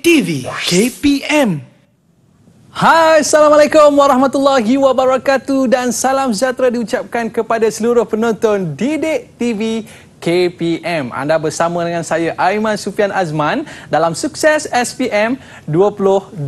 TV KPM. Hai, Assalamualaikum Warahmatullahi Wabarakatuh dan salam sejahtera diucapkan kepada seluruh penonton Didik TV KPM. Anda bersama dengan saya Aiman Sufian Azman dalam sukses SPM 2021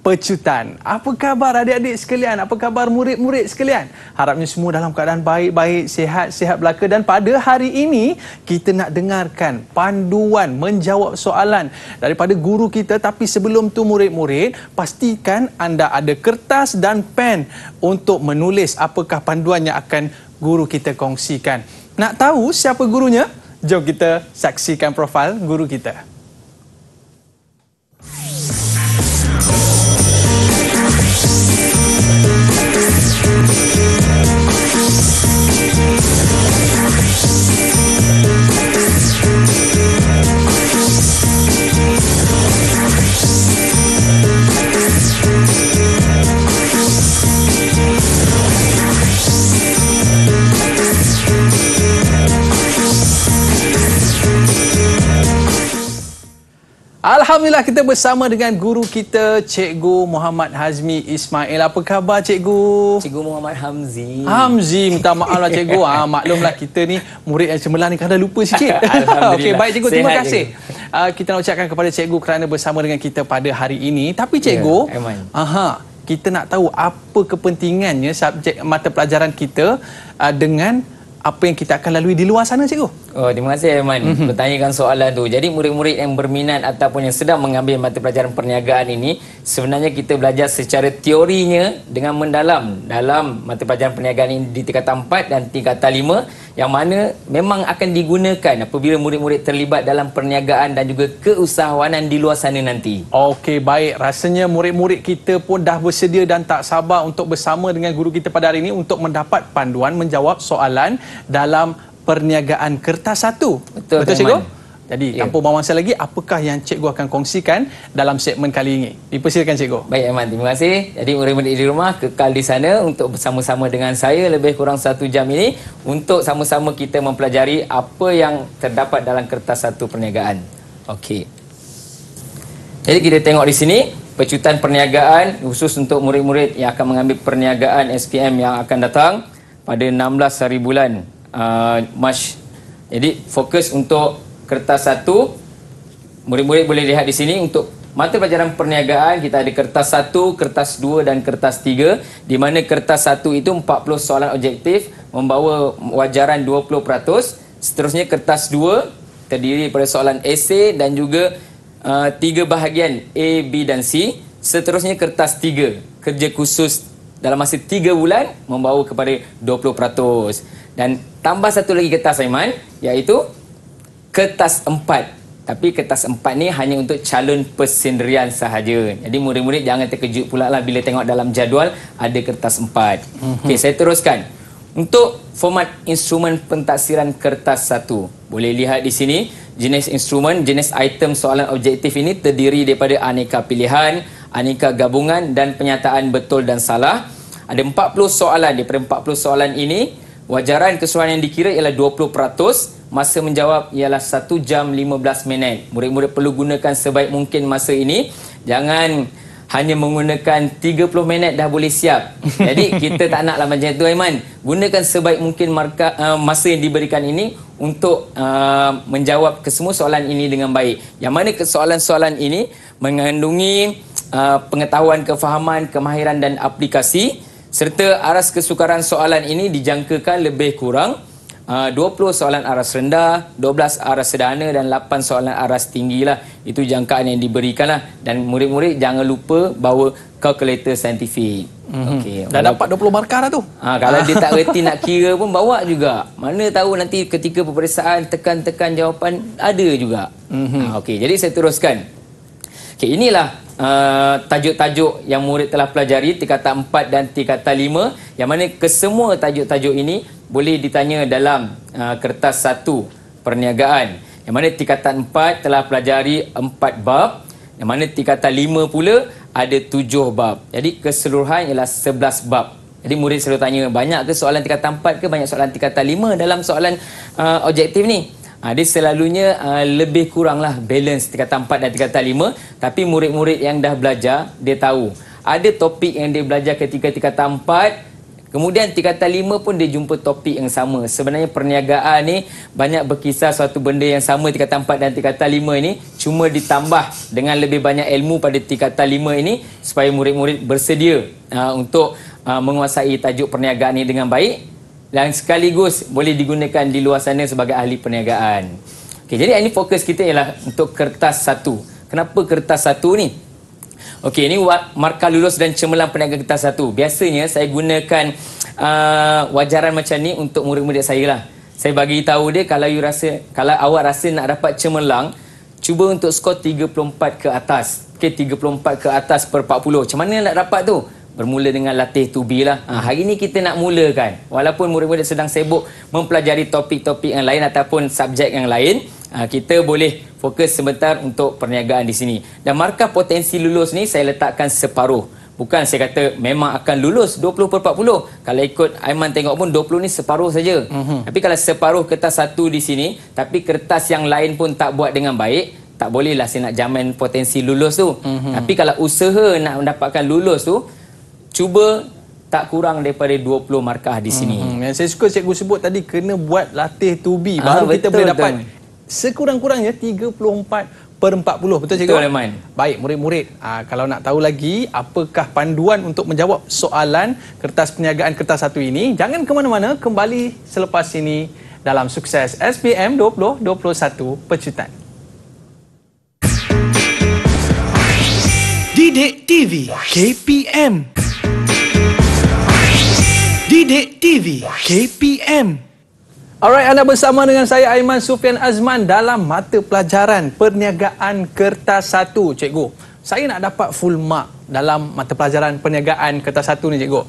pecutan. Apa khabar adik-adik sekalian? Apa khabar murid-murid sekalian? Harapnya semua dalam keadaan baik-baik, sihat-sihat belaka dan pada hari ini kita nak dengarkan panduan menjawab soalan daripada guru kita tapi sebelum tu murid-murid pastikan anda ada kertas dan pen untuk menulis apakah panduan yang akan guru kita kongsikan. Nak tahu siapa gurunya? Jom kita saksikan profil guru kita. Alhamdulillah kita bersama dengan guru kita Cikgu Muhammad Hazmi Ismail Apa khabar Cikgu? Cikgu Muhammad Hamzi Hamzi, minta maaf lah Cikgu ha, Maklumlah kita ni murid yang cemerlang ni kadang lupa sikit Alhamdulillah okay, Baik Cikgu, Sehat terima kasih uh, Kita nak ucapkan kepada Cikgu kerana bersama dengan kita pada hari ini Tapi ya, Cikgu yeah, aha, Kita nak tahu apa kepentingannya subjek mata pelajaran kita uh, Dengan apa yang kita akan lalui di luar sana cikgu? Oh, terima kasih Aiman mm -hmm. bertanyakan soalan tu. Jadi murid-murid yang berminat ataupun yang sedang mengambil mata pelajaran perniagaan ini, sebenarnya kita belajar secara teorinya dengan mendalam dalam mata pelajaran perniagaan ini di tingkatan 4 dan tingkatan 5 yang mana memang akan digunakan apabila murid-murid terlibat dalam perniagaan dan juga keusahawanan di luar sana nanti. Okey, baik. Rasanya murid-murid kita pun dah bersedia dan tak sabar untuk bersama dengan guru kita pada hari ini untuk mendapat panduan menjawab soalan dalam perniagaan kertas satu. Betul, Betul Cikgu? Man. Jadi yeah. tanpa buang masa lagi, apakah yang cikgu akan kongsikan dalam segmen kali ini? Dipersilakan cikgu. Baik Aiman, terima kasih. Jadi murid-murid di rumah kekal di sana untuk bersama-sama dengan saya lebih kurang satu jam ini untuk sama-sama kita mempelajari apa yang terdapat dalam kertas satu perniagaan. Okey. Jadi kita tengok di sini, pecutan perniagaan khusus untuk murid-murid yang akan mengambil perniagaan SPM yang akan datang pada 16 hari bulan uh, Mac. Jadi fokus untuk kertas satu. Murid-murid boleh lihat di sini untuk mata pelajaran perniagaan kita ada kertas satu, kertas dua dan kertas tiga. Di mana kertas satu itu 40 soalan objektif membawa wajaran 20%. Seterusnya kertas dua terdiri daripada soalan esei dan juga uh, tiga bahagian A, B dan C. Seterusnya kertas tiga kerja khusus dalam masa tiga bulan membawa kepada 20%. Dan tambah satu lagi kertas Aiman iaitu kertas empat tapi kertas empat ni hanya untuk calon persendirian sahaja. Jadi murid-murid jangan terkejut pula lah bila tengok dalam jadual ada kertas empat. Mm -hmm. Okey, saya teruskan. Untuk format instrumen pentaksiran kertas satu. Boleh lihat di sini jenis instrumen, jenis item soalan objektif ini terdiri daripada aneka pilihan, aneka gabungan dan penyataan betul dan salah. Ada 40 soalan. Daripada 40 soalan ini, wajaran kesuaraan yang dikira ialah 20% masa menjawab ialah 1 jam 15 minit. Murid-murid perlu gunakan sebaik mungkin masa ini. Jangan hanya menggunakan 30 minit dah boleh siap. Jadi kita tak naklah macam itu Aiman. Gunakan sebaik mungkin marka, uh, masa yang diberikan ini untuk uh, menjawab kesemua soalan ini dengan baik. Yang mana soalan-soalan ini mengandungi uh, pengetahuan, kefahaman, kemahiran dan aplikasi serta aras kesukaran soalan ini dijangkakan lebih kurang 20 ah, soalan aras rendah, 12 aras sederhana dan 8 soalan aras tinggi lah. Itu jangkaan yang diberikan lah. Dan murid-murid jangan lupa bawa kalkulator saintifik. Mm-hmm. Okay. Dah dapat 20 markah lah tu. Ha, kalau ah. dia tak reti nak kira pun bawa juga. Mana tahu nanti ketika peperiksaan tekan-tekan jawapan ada juga. Mm-hmm. Ha, okay. Jadi saya teruskan. Okay, inilah Eh, tajuk-tajuk uh, yang murid telah pelajari tingkatan 4 dan tingkatan 5 yang mana kesemua tajuk-tajuk ini boleh ditanya dalam uh, kertas satu perniagaan yang mana tingkatan 4 telah pelajari 4 bab yang mana tingkatan 5 pula ada 7 bab jadi keseluruhan ialah 11 bab jadi murid selalu tanya banyak ke soalan tingkatan 4 ke banyak soalan tingkatan 5 dalam soalan uh, objektif ni Ha, dia selalunya uh, lebih kuranglah balance tingkatan 4 dan tingkatan 5 tapi murid-murid yang dah belajar dia tahu ada topik yang dia belajar ketika tingkatan 4 kemudian tingkatan 5 pun dia jumpa topik yang sama sebenarnya perniagaan ni banyak berkisar suatu benda yang sama tingkatan 4 dan tingkatan 5 ini cuma ditambah dengan lebih banyak ilmu pada tingkatan 5 ini supaya murid-murid bersedia uh, untuk uh, menguasai tajuk perniagaan ini dengan baik dan sekaligus boleh digunakan di luar sana sebagai ahli perniagaan. Okey, jadi ini fokus kita ialah untuk kertas satu. Kenapa kertas satu ni? Okey, ini markah lulus dan cemerlan peniaga kertas satu. Biasanya saya gunakan uh, wajaran macam ni untuk murid-murid saya lah. Saya bagi tahu dia kalau you rasa kalau awak rasa nak dapat cemerlang, cuba untuk skor 34 ke atas. Okey, 34 ke atas per 40. Macam mana nak dapat tu? bermula dengan latih tubi lah. Hmm. Ha, hari ni kita nak mulakan. Walaupun murid-murid sedang sibuk mempelajari topik-topik yang lain ataupun subjek yang lain, ha, kita boleh fokus sebentar untuk perniagaan di sini. Dan markah potensi lulus ni saya letakkan separuh. Bukan saya kata memang akan lulus 20 per 40. Kalau ikut Aiman tengok pun 20 ni separuh saja. Mm-hmm. Tapi kalau separuh kertas satu di sini, tapi kertas yang lain pun tak buat dengan baik, tak bolehlah saya nak jamin potensi lulus tu. Mm-hmm. Tapi kalau usaha nak mendapatkan lulus tu, cuba tak kurang daripada 20 markah di sini. Hmm, yang saya suka cikgu sebut tadi kena buat latih tubi ah, baru betul, kita boleh dapat sekurang-kurangnya 34 per 40 betul cikgu? Betul Rahman. Baik murid-murid ah, kalau nak tahu lagi apakah panduan untuk menjawab soalan kertas perniagaan kertas satu ini jangan ke mana-mana kembali selepas ini dalam sukses SPM 2021 Pecutan. Didik TV KPM Didik TV KPM. Alright, anda bersama dengan saya Aiman Sufian Azman dalam mata pelajaran Perniagaan Kertas satu, cikgu. Saya nak dapat full mark dalam mata pelajaran Perniagaan Kertas satu ni, cikgu.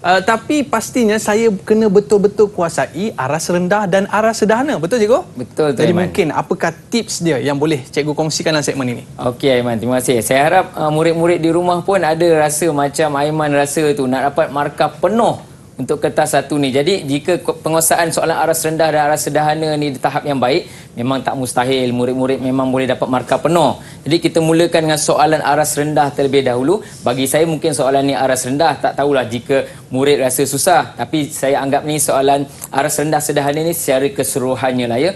Uh, tapi pastinya saya kena betul-betul kuasai aras rendah dan aras sederhana, betul cikgu? Betul, Jadi Aiman. mungkin apakah tips dia yang boleh cikgu kongsikan dalam segmen ini? Okey Aiman, terima kasih. Saya harap uh, murid-murid di rumah pun ada rasa macam Aiman rasa tu nak dapat markah penuh untuk kertas satu ni. Jadi jika penguasaan soalan aras rendah dan aras sederhana ni di tahap yang baik, memang tak mustahil murid-murid memang boleh dapat markah penuh. Jadi kita mulakan dengan soalan aras rendah terlebih dahulu. Bagi saya mungkin soalan ni aras rendah, tak tahulah jika murid rasa susah. Tapi saya anggap ni soalan aras rendah sederhana ni secara keseluruhannya lah ya.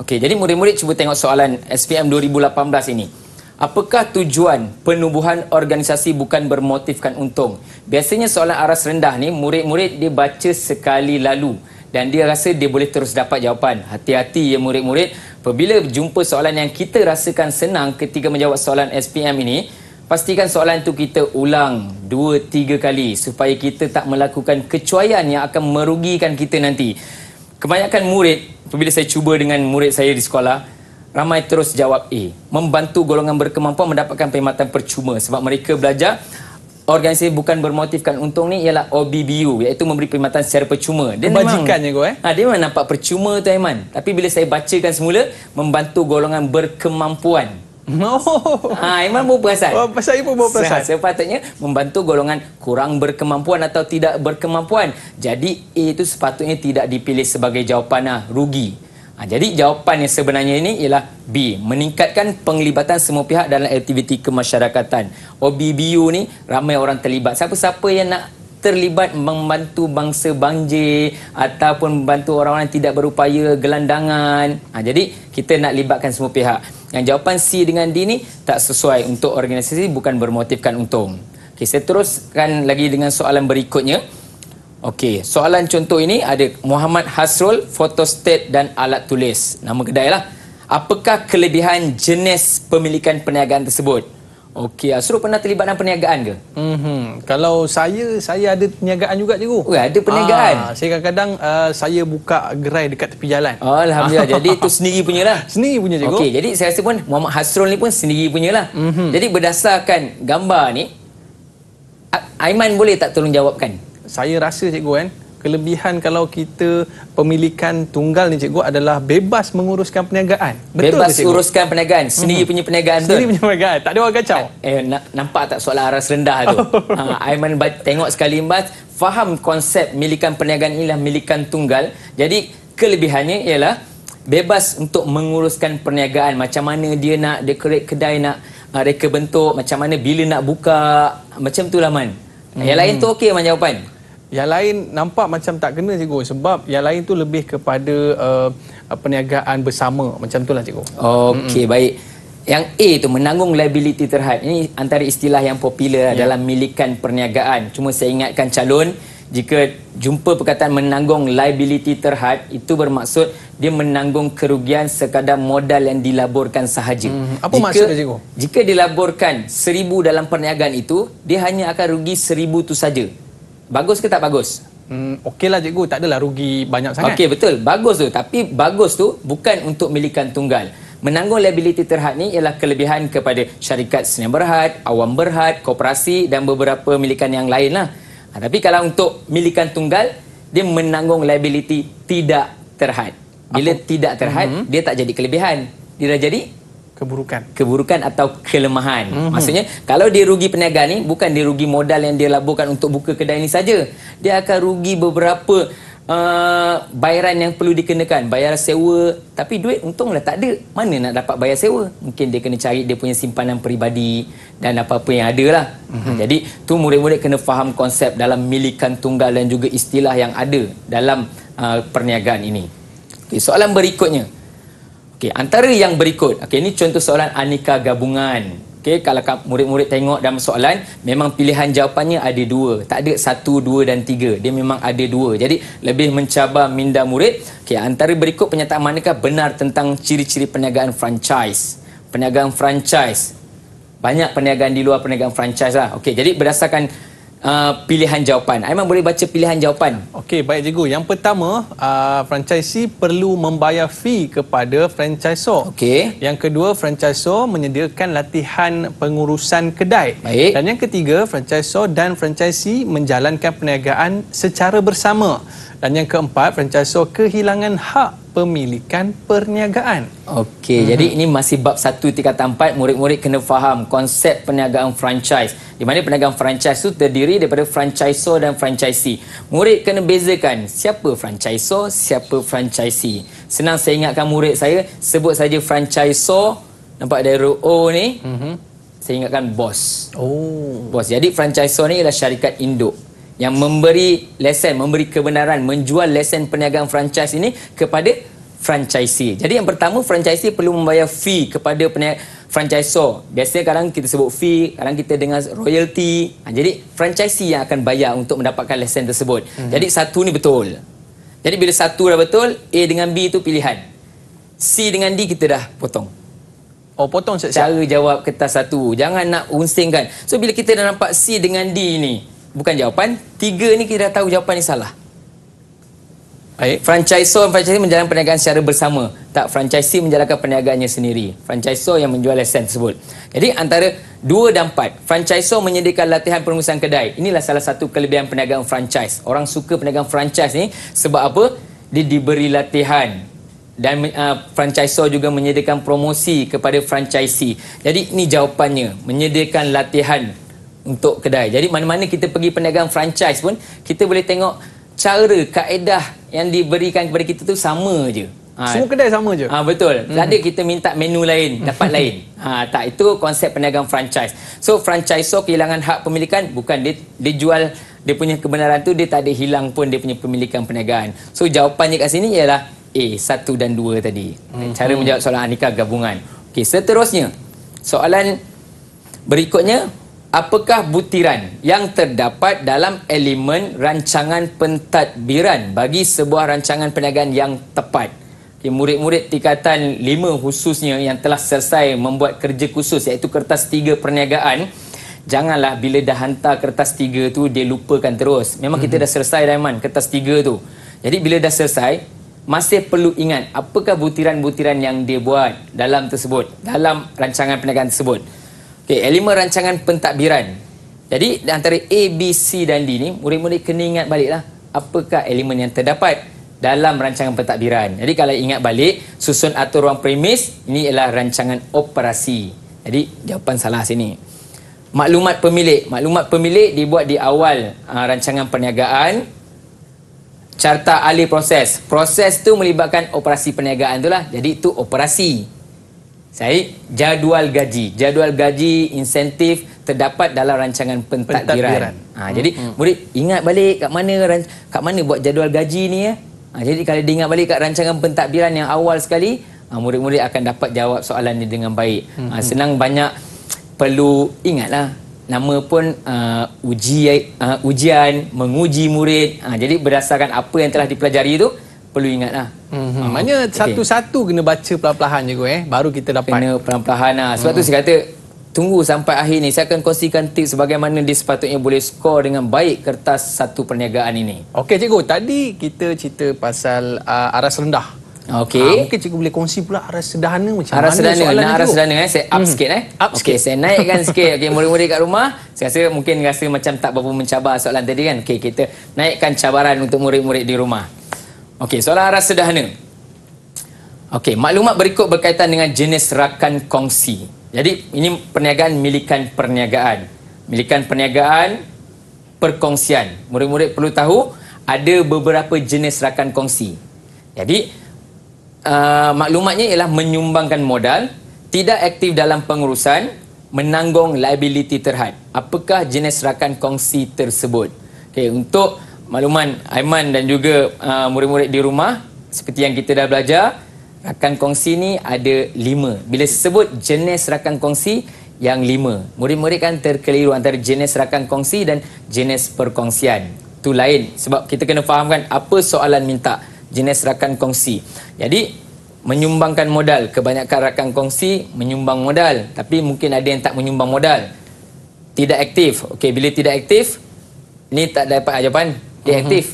Okey, jadi murid-murid cuba tengok soalan SPM 2018 ini. Apakah tujuan penubuhan organisasi bukan bermotifkan untung? Biasanya soalan aras rendah ni, murid-murid dia baca sekali lalu dan dia rasa dia boleh terus dapat jawapan. Hati-hati ya murid-murid, apabila jumpa soalan yang kita rasakan senang ketika menjawab soalan SPM ini, pastikan soalan itu kita ulang 2-3 kali supaya kita tak melakukan kecuaian yang akan merugikan kita nanti. Kebanyakan murid, apabila saya cuba dengan murid saya di sekolah, ramai terus jawab A. Eh, membantu golongan berkemampuan mendapatkan perkhidmatan percuma sebab mereka belajar organisasi bukan bermotifkan untung ni ialah OBBU iaitu memberi perkhidmatan secara percuma. Dia Kebajikan memang, je kau eh. Ha, dia memang nampak percuma tu Aiman. Tapi bila saya bacakan semula, membantu golongan berkemampuan. Oh. Ha, Aiman pun perasan. Oh, pasal saya pun pun perasan. Sepatutnya membantu golongan kurang berkemampuan atau tidak berkemampuan. Jadi A itu sepatutnya tidak dipilih sebagai jawapan lah. Rugi. Ha, jadi jawapan yang sebenarnya ini ialah B. Meningkatkan penglibatan semua pihak dalam aktiviti kemasyarakatan. OBBU ni ramai orang terlibat. Siapa-siapa yang nak terlibat membantu bangsa banjir ataupun membantu orang-orang tidak berupaya gelandangan. Ha, jadi kita nak libatkan semua pihak. Yang jawapan C dengan D ni tak sesuai untuk organisasi bukan bermotifkan untung. Okay, saya teruskan lagi dengan soalan berikutnya. Okey, soalan contoh ini ada Muhammad Hasrul, fotostat dan alat tulis. Nama kedai lah. Apakah kelebihan jenis pemilikan perniagaan tersebut? Okey, Hasrul pernah terlibat dalam perniagaan ke? Mm-hmm. Kalau saya, saya ada perniagaan juga cikgu. Oh, ada perniagaan? Ah, saya kadang-kadang uh, saya buka gerai dekat tepi jalan. Alhamdulillah, jadi itu sendiri punya lah. Sendiri punya cikgu. Okey, jadi saya rasa pun Muhammad Hasrul ni pun sendiri punya lah. Mm-hmm. Jadi berdasarkan gambar ni, Aiman boleh tak tolong jawabkan? saya rasa cikgu kan kelebihan kalau kita pemilikan tunggal ni cikgu adalah bebas menguruskan perniagaan betul bebas ke, uruskan perniagaan hmm. sendiri mm -hmm. punya perniagaan sendiri tu. punya perniagaan tak ada orang kacau eh, eh na nampak tak soalan aras rendah tu oh. ha, Aiman tengok sekali imbas, faham konsep milikan perniagaan ialah milikan tunggal jadi kelebihannya ialah bebas untuk menguruskan perniagaan macam mana dia nak dia kedai nak uh, reka bentuk macam mana bila nak buka macam tu lah Man mm -hmm. yang lain tu hmm. okey Man jawapan yang lain nampak macam tak kena cikgu sebab yang lain tu lebih kepada uh, perniagaan bersama macam tu lah cikgu. Okey mm-hmm. baik. Yang A tu menanggung liability terhad. Ini antara istilah yang popular yeah. dalam milikan perniagaan. Cuma saya ingatkan calon jika jumpa perkataan menanggung liability terhad itu bermaksud dia menanggung kerugian sekadar modal yang dilaburkan sahaja. Hmm, apa maksudnya cikgu? Jika dilaburkan seribu dalam perniagaan itu, dia hanya akan rugi seribu tu saja. Bagus ke tak bagus? Hmm, okay lah cikgu, tak adalah rugi banyak sangat. Okey betul, bagus tu. Tapi bagus tu bukan untuk milikan tunggal. Menanggung liability terhad ni ialah kelebihan kepada syarikat seni berhad, awam berhad, koperasi dan beberapa milikan yang lain lah. Ha, tapi kalau untuk milikan tunggal, dia menanggung liability tidak terhad. Bila Apa? tidak terhad, mm-hmm. dia tak jadi kelebihan. Dia dah jadi keburukan keburukan atau kelemahan mm -hmm. maksudnya kalau dia rugi peniaga ni bukan dia rugi modal yang dia laburkan untuk buka kedai ni saja dia akan rugi beberapa uh, bayaran yang perlu dikenakan bayar sewa tapi duit untunglah tak ada mana nak dapat bayar sewa mungkin dia kena cari dia punya simpanan peribadi dan apa-apa yang ada lah mm -hmm. jadi tu murid-murid kena faham konsep dalam milikan tunggal dan juga istilah yang ada dalam uh, perniagaan ini okay, soalan berikutnya Okey, antara yang berikut. Okey, ini contoh soalan aneka gabungan. Okey, kalau murid-murid tengok dalam soalan, memang pilihan jawapannya ada dua. Tak ada satu, dua dan tiga. Dia memang ada dua. Jadi, lebih mencabar minda murid. Okey, antara berikut penyataan manakah benar tentang ciri-ciri perniagaan franchise. Perniagaan franchise. Banyak perniagaan di luar perniagaan franchise lah. Okey, jadi berdasarkan uh, pilihan jawapan. Aiman boleh baca pilihan jawapan. Okey, baik cikgu. Yang pertama, uh, franchisee perlu membayar fee kepada franchisor. Okey. Yang kedua, franchisor menyediakan latihan pengurusan kedai. Baik. Dan yang ketiga, franchisor dan franchisee menjalankan perniagaan secara bersama. Dan yang keempat, franchisor kehilangan hak kepemilikan perniagaan. Okey, mm-hmm. jadi ini masih bab satu tiga tampak murid-murid kena faham konsep perniagaan franchise. Di mana perniagaan franchise itu terdiri daripada franchisor dan franchisee. Murid kena bezakan siapa franchisor, siapa franchisee. Senang saya ingatkan murid saya sebut saja franchisor nampak dari O ni. Mm-hmm. Saya ingatkan bos. Oh, bos. Jadi franchisor ni ialah syarikat induk yang memberi lesen, memberi kebenaran, menjual lesen perniagaan franchise ini kepada franchisee. Jadi yang pertama, franchisee perlu membayar fee kepada franchisor. Biasanya kadang kita sebut fee, kadang kita dengar royalty. Ha, jadi franchisee yang akan bayar untuk mendapatkan lesen tersebut. Mm -hmm. Jadi satu ni betul. Jadi bila satu dah betul, A dengan B itu pilihan. C dengan D kita dah potong. Oh, potong siap-siap. Cara jawab kertas satu. Jangan nak unsingkan. So, bila kita dah nampak C dengan D ni, bukan jawapan. Tiga ni kita dah tahu jawapan ni salah. Baik. Franchisor dan franchisee menjalankan perniagaan secara bersama. Tak, franchisee menjalankan perniagaannya sendiri. Franchisor yang menjual lesen tersebut. Jadi antara dua dan empat. Franchisor menyediakan latihan perumusan kedai. Inilah salah satu kelebihan perniagaan franchise. Orang suka perniagaan franchise ni sebab apa? Dia diberi latihan. Dan uh, franchisor juga menyediakan promosi kepada franchisee. Jadi ini jawapannya. Menyediakan latihan untuk kedai. Jadi mana-mana kita pergi pedagang franchise pun kita boleh tengok cara kaedah yang diberikan kepada kita tu sama je. Ha, Semua kedai sama je. Ah ha, betul. Hmm. Tak ada kita minta menu lain, dapat lain. Ha tak itu konsep pedagang franchise. So franchisor kehilangan hak pemilikan bukan dia dia jual dia punya kebenaran tu dia tak ada hilang pun dia punya pemilikan perniagaan. So jawapannya kat sini ialah A satu dan dua tadi. hmm Cara menjawab soalan Anika gabungan. Okay, seterusnya. Soalan berikutnya Apakah butiran yang terdapat dalam elemen rancangan pentadbiran bagi sebuah rancangan perniagaan yang tepat? Okay, murid-murid tingkatan 5 khususnya yang telah selesai membuat kerja khusus iaitu kertas 3 perniagaan Janganlah bila dah hantar kertas 3 tu dia lupakan terus Memang mm-hmm. kita mhm. dah selesai Raiman kertas 3 tu Jadi bila dah selesai masih perlu ingat apakah butiran-butiran yang dia buat dalam tersebut Dalam rancangan perniagaan tersebut Okey, elemen rancangan pentadbiran. Jadi, antara A, B, C dan D ni, murid-murid kena ingat baliklah apakah elemen yang terdapat dalam rancangan pentadbiran. Jadi, kalau ingat balik, susun atur ruang premis, ini ialah rancangan operasi. Jadi, jawapan salah sini. Maklumat pemilik. Maklumat pemilik dibuat di awal aa, ah, rancangan perniagaan. Carta alih proses. Proses tu melibatkan operasi perniagaan itulah. Jadi, itu Operasi. Saya jadual gaji, jadual gaji insentif terdapat dalam rancangan pentadbiran. pentadbiran. Ha, hmm. jadi murid ingat balik kat mana kat mana buat jadual gaji ni ya. Ha, jadi kalau diingat balik kat rancangan pentadbiran yang awal sekali, ha, murid-murid akan dapat jawab soalan ni dengan baik. Ha, hmm, hmm. senang banyak perlu ingatlah nama pun uh, ha, uji uh, ha, ujian menguji murid. Ha, jadi berdasarkan apa yang telah dipelajari itu perlu ingatlah. Mm -hmm. Ah, Maksudnya satu-satu okay. kena baca perlahan-lahan je eh. Baru kita dapat Kena perlahan-lahan lah. Sebab mm. tu mm-hmm. saya kata Tunggu sampai akhir ni Saya akan kongsikan tips Bagaimana dia sepatutnya boleh skor Dengan baik kertas satu perniagaan ini Okey cikgu Tadi kita cerita pasal uh, aras rendah Okey ha, Mungkin cikgu boleh kongsi pula aras sederhana macam aras mana sedana. soalan nah, Aras sederhana eh. Saya up mm. sikit eh Up okay. sikit Saya naikkan sikit Okey murid-murid kat rumah Saya rasa mungkin rasa macam tak berapa mencabar soalan tadi kan Okey kita naikkan cabaran untuk murid-murid di rumah Okey, soalan arah sederhana. Okey, maklumat berikut berkaitan dengan jenis rakan kongsi. Jadi, ini perniagaan milikan perniagaan. Milikan perniagaan, perkongsian. Murid-murid perlu tahu ada beberapa jenis rakan kongsi. Jadi, uh, maklumatnya ialah menyumbangkan modal, tidak aktif dalam pengurusan, menanggung liability terhad. Apakah jenis rakan kongsi tersebut? Okey, untuk makluman Aiman dan juga uh, murid-murid di rumah seperti yang kita dah belajar rakan kongsi ni ada lima bila sebut jenis rakan kongsi yang lima murid-murid kan terkeliru antara jenis rakan kongsi dan jenis perkongsian tu lain sebab kita kena fahamkan apa soalan minta jenis rakan kongsi jadi menyumbangkan modal kebanyakan rakan kongsi menyumbang modal tapi mungkin ada yang tak menyumbang modal tidak aktif okey bila tidak aktif ni tak dapat jawapan dia aktif.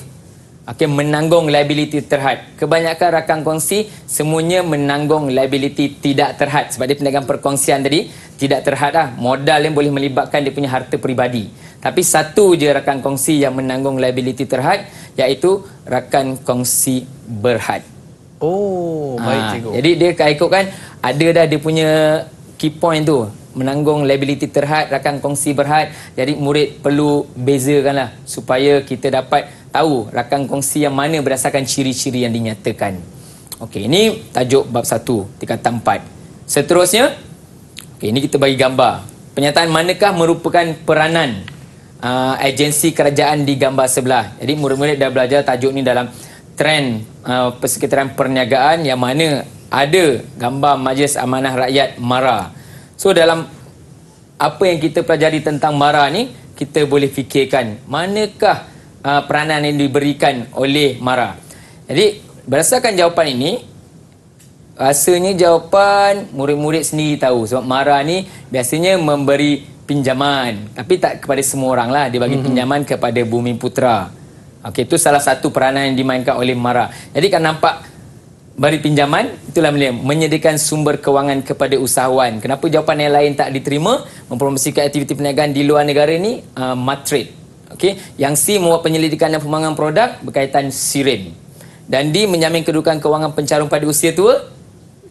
Okey mhm. menanggung liability terhad. Kebanyakan rakan kongsi semuanya menanggung liability tidak terhad sebab dia perniagaan perkongsian tadi tidak terhad lah. Modal yang boleh melibatkan dia punya harta peribadi. Tapi satu je rakan kongsi yang menanggung liability terhad iaitu rakan kongsi berhad. Oh, baik ha, cikgu. Jadi dia kan ada dah dia punya key point tu menanggung liability terhad rakan kongsi berhad jadi murid perlu bezakanlah supaya kita dapat tahu rakan kongsi yang mana berdasarkan ciri-ciri yang dinyatakan okey ini tajuk bab 1 tingkat 4 seterusnya okey ini kita bagi gambar pernyataan manakah merupakan peranan uh, agensi kerajaan di gambar sebelah jadi murid-murid dah belajar tajuk ni dalam trend uh, persekitaran perniagaan yang mana ada gambar Majlis Amanah Rakyat MARA So dalam apa yang kita pelajari tentang mara ni, kita boleh fikirkan manakah uh, peranan yang diberikan oleh mara. Jadi berdasarkan jawapan ini, rasanya jawapan murid-murid sendiri tahu sebab mara ni biasanya memberi pinjaman tapi tak kepada semua orang lah dia bagi pinjaman kepada bumi putra okey itu salah satu peranan yang dimainkan oleh mara jadi kan nampak Bari pinjaman itulah mulia menyediakan sumber kewangan kepada usahawan kenapa jawapan yang lain tak diterima mempromosikan aktiviti perniagaan di luar negara ni uh, matrid okey yang C membuat penyelidikan dan pemangan produk berkaitan sirim dan D menjamin kedudukan kewangan pencarung pada usia tua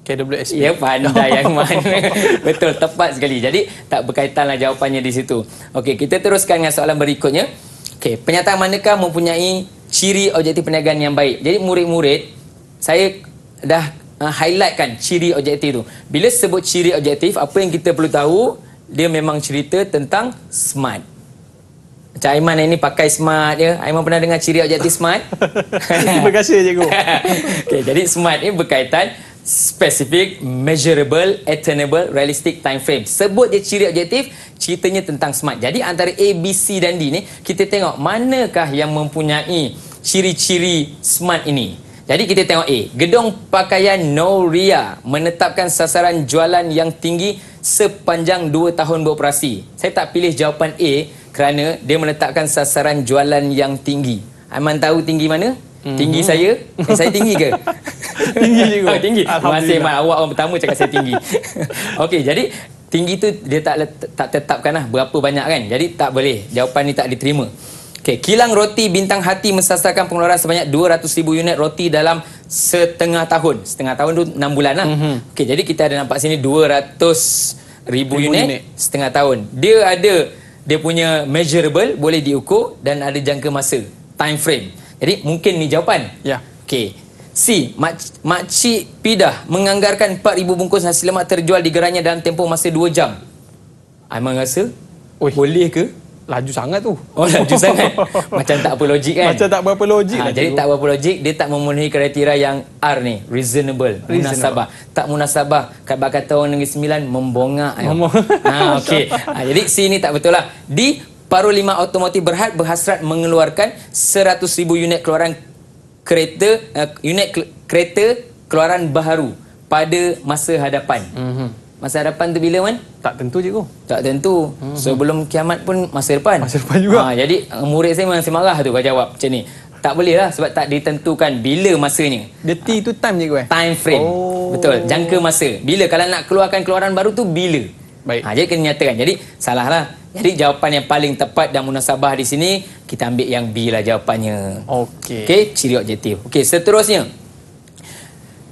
KWSP ya pandai yang mana betul tepat sekali jadi tak berkaitanlah jawapannya di situ Okay, kita teruskan dengan soalan berikutnya okey penyataan manakah mempunyai ciri objektif perniagaan yang baik jadi murid-murid saya dah uh, ah, highlightkan ciri objektif tu. Bila sebut ciri objektif, apa yang kita perlu tahu, dia memang cerita tentang smart. Macam Aiman ini pakai smart ya. Aiman pernah dengar ciri objektif smart? Terima kasih cikgu. okay, jadi smart ni berkaitan specific, measurable, attainable, realistic time frame. Sebut je ciri objektif, ceritanya tentang smart. Jadi antara A, B, C dan D ni, kita tengok manakah yang mempunyai ciri-ciri smart ini. Jadi kita tengok A. Eh, gedung pakaian Noria menetapkan sasaran jualan yang tinggi sepanjang 2 tahun beroperasi. Saya tak pilih jawapan A kerana dia menetapkan sasaran jualan yang tinggi. Aiman tahu tinggi mana? hmm Tinggi saya? Eh, saya tinggi ke? tinggi juga. Ha, tinggi. Masih Aiman awak orang pertama cakap saya tinggi. Okey, jadi tinggi tu dia tak tak tetapkan lah. berapa banyak kan. Jadi tak boleh. Jawapan ni tak diterima. Okay, kilang roti bintang hati mensasarkan pengeluaran sebanyak 200,000 unit roti dalam setengah tahun. Setengah tahun tu 6 bulan lah. Mm -hmm. okay, jadi kita ada nampak sini 200,000 unit, unit setengah tahun. Dia ada, dia punya measurable, boleh diukur dan ada jangka masa, time frame. Jadi mungkin ni jawapan. Ya. Yeah. Okay. C. Mak, makcik Pidah menganggarkan 4,000 bungkus nasi lemak terjual di gerainya dalam tempoh masa 2 jam. Aiman rasa Oi. boleh ke laju sangat tu. Oh laju sangat. Macam tak apa logik kan? Macam tak berapa logik ha, lah Jadi cikgu. tak berapa logik dia tak memenuhi kriteria yang R ni, reasonable, reasonable. munasabah. Tak munasabah. Kata kata orang negeri Sembilan membongak. Ha okey. Ha, jadi C ni tak betul lah. D Paru lima Automotif Berhad berhasrat mengeluarkan 100,000 unit keluaran kereta uh, unit kereta keluaran baharu pada masa hadapan. Mhm. Mm Masa hadapan tu bila kan? Tak tentu cikgu. Tak tentu. Hmm. Sebelum kiamat pun masa depan. Masa depan juga. Ha, jadi eh, murid saya masih semarah tu kalau jawab macam ni. Tak boleh lah sebab tak ditentukan bila masanya. The T tu time cikgu eh? Time frame. Oh. Betul. Jangka masa. Bila kalau nak keluarkan keluaran baru tu bila. Baik. Ha, jadi kena nyatakan. Jadi salah lah. Jadi jawapan yang paling tepat dan munasabah di sini kita ambil yang B lah jawapannya. Okay. Okay. ciri objektif. Okay. seterusnya.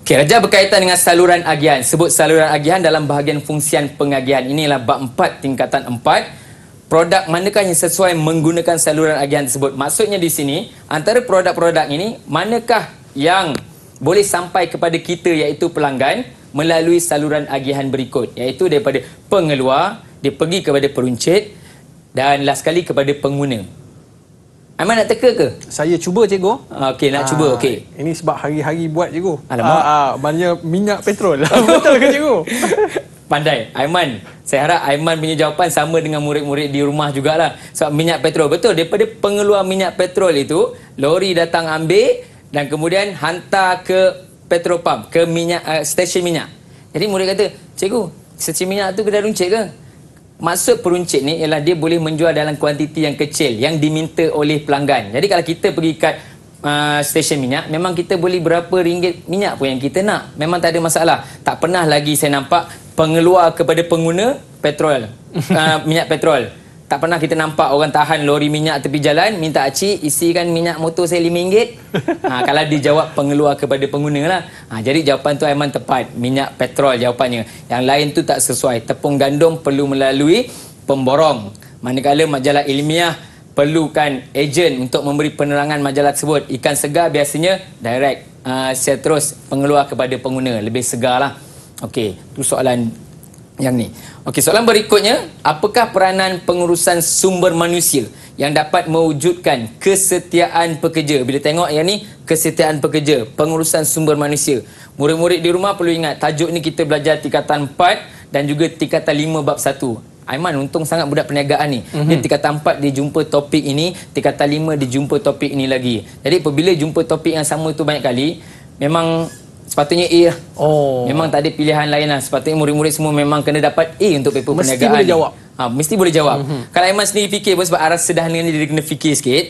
Okay, Raja berkaitan dengan saluran agihan. Sebut saluran agihan dalam bahagian fungsian pengagihan. Inilah bab 4 tingkatan 4. Produk manakah yang sesuai menggunakan saluran agihan tersebut? Maksudnya di sini, antara produk-produk ini, manakah yang boleh sampai kepada kita iaitu pelanggan melalui saluran agihan berikut iaitu daripada pengeluar, dia pergi kepada peruncit dan last sekali kepada pengguna. Aiman nak teka ke? Saya cuba cikgu. Ah, okey nak ha, cuba. Okey. Ini sebab hari-hari buat cikgu. Alamak. Ha, ah, ha, maknanya minyak petrol. Betul ke cikgu? Pandai. Aiman. Saya harap Aiman punya jawapan sama dengan murid-murid di rumah jugalah. Sebab minyak petrol. Betul. Daripada pengeluar minyak petrol itu, lori datang ambil dan kemudian hantar ke petrol pump. Ke minyak uh, stesen minyak. Jadi murid kata, cikgu, stesen minyak tu kedai runcit ke? Maksud peruncit ni ialah dia boleh menjual dalam kuantiti yang kecil yang diminta oleh pelanggan. Jadi kalau kita pergi kat uh, stesen minyak, memang kita boleh berapa ringgit minyak pun yang kita nak. Memang tak ada masalah. Tak pernah lagi saya nampak pengeluar kepada pengguna petrol, uh, minyak petrol tak pernah kita nampak orang tahan lori minyak tepi jalan minta acik isikan minyak motor saya RM5 ha, kalau dijawab pengeluar kepada pengguna lah ha, jadi jawapan tu Aiman tepat minyak petrol jawapannya yang lain tu tak sesuai tepung gandum perlu melalui pemborong manakala majalah ilmiah perlukan ejen untuk memberi penerangan majalah tersebut ikan segar biasanya direct ha, saya terus pengeluar kepada pengguna lebih segar lah ok tu soalan yang ni Okey, soalan berikutnya, apakah peranan pengurusan sumber manusia yang dapat mewujudkan kesetiaan pekerja? Bila tengok yang ni, kesetiaan pekerja, pengurusan sumber manusia. Murid-murid di rumah perlu ingat, tajuk ni kita belajar tingkatan 4 dan juga tingkatan 5 bab 1. Aiman untung sangat budak perniagaan ni. Mm-hmm. Dia tingkatan 4 dia jumpa topik ini, tingkatan 5 dia jumpa topik ini lagi. Jadi apabila jumpa topik yang sama tu banyak kali, memang Sepatutnya A lah. Oh. Memang tak ada pilihan lain lah. Sepatutnya murid-murid semua memang kena dapat A untuk paper mesti perniagaan. Boleh jawab. Ha, mesti boleh jawab. Mesti boleh jawab. Kalau Aiman sendiri fikir pun sebab arah sederhana ni dia kena fikir sikit.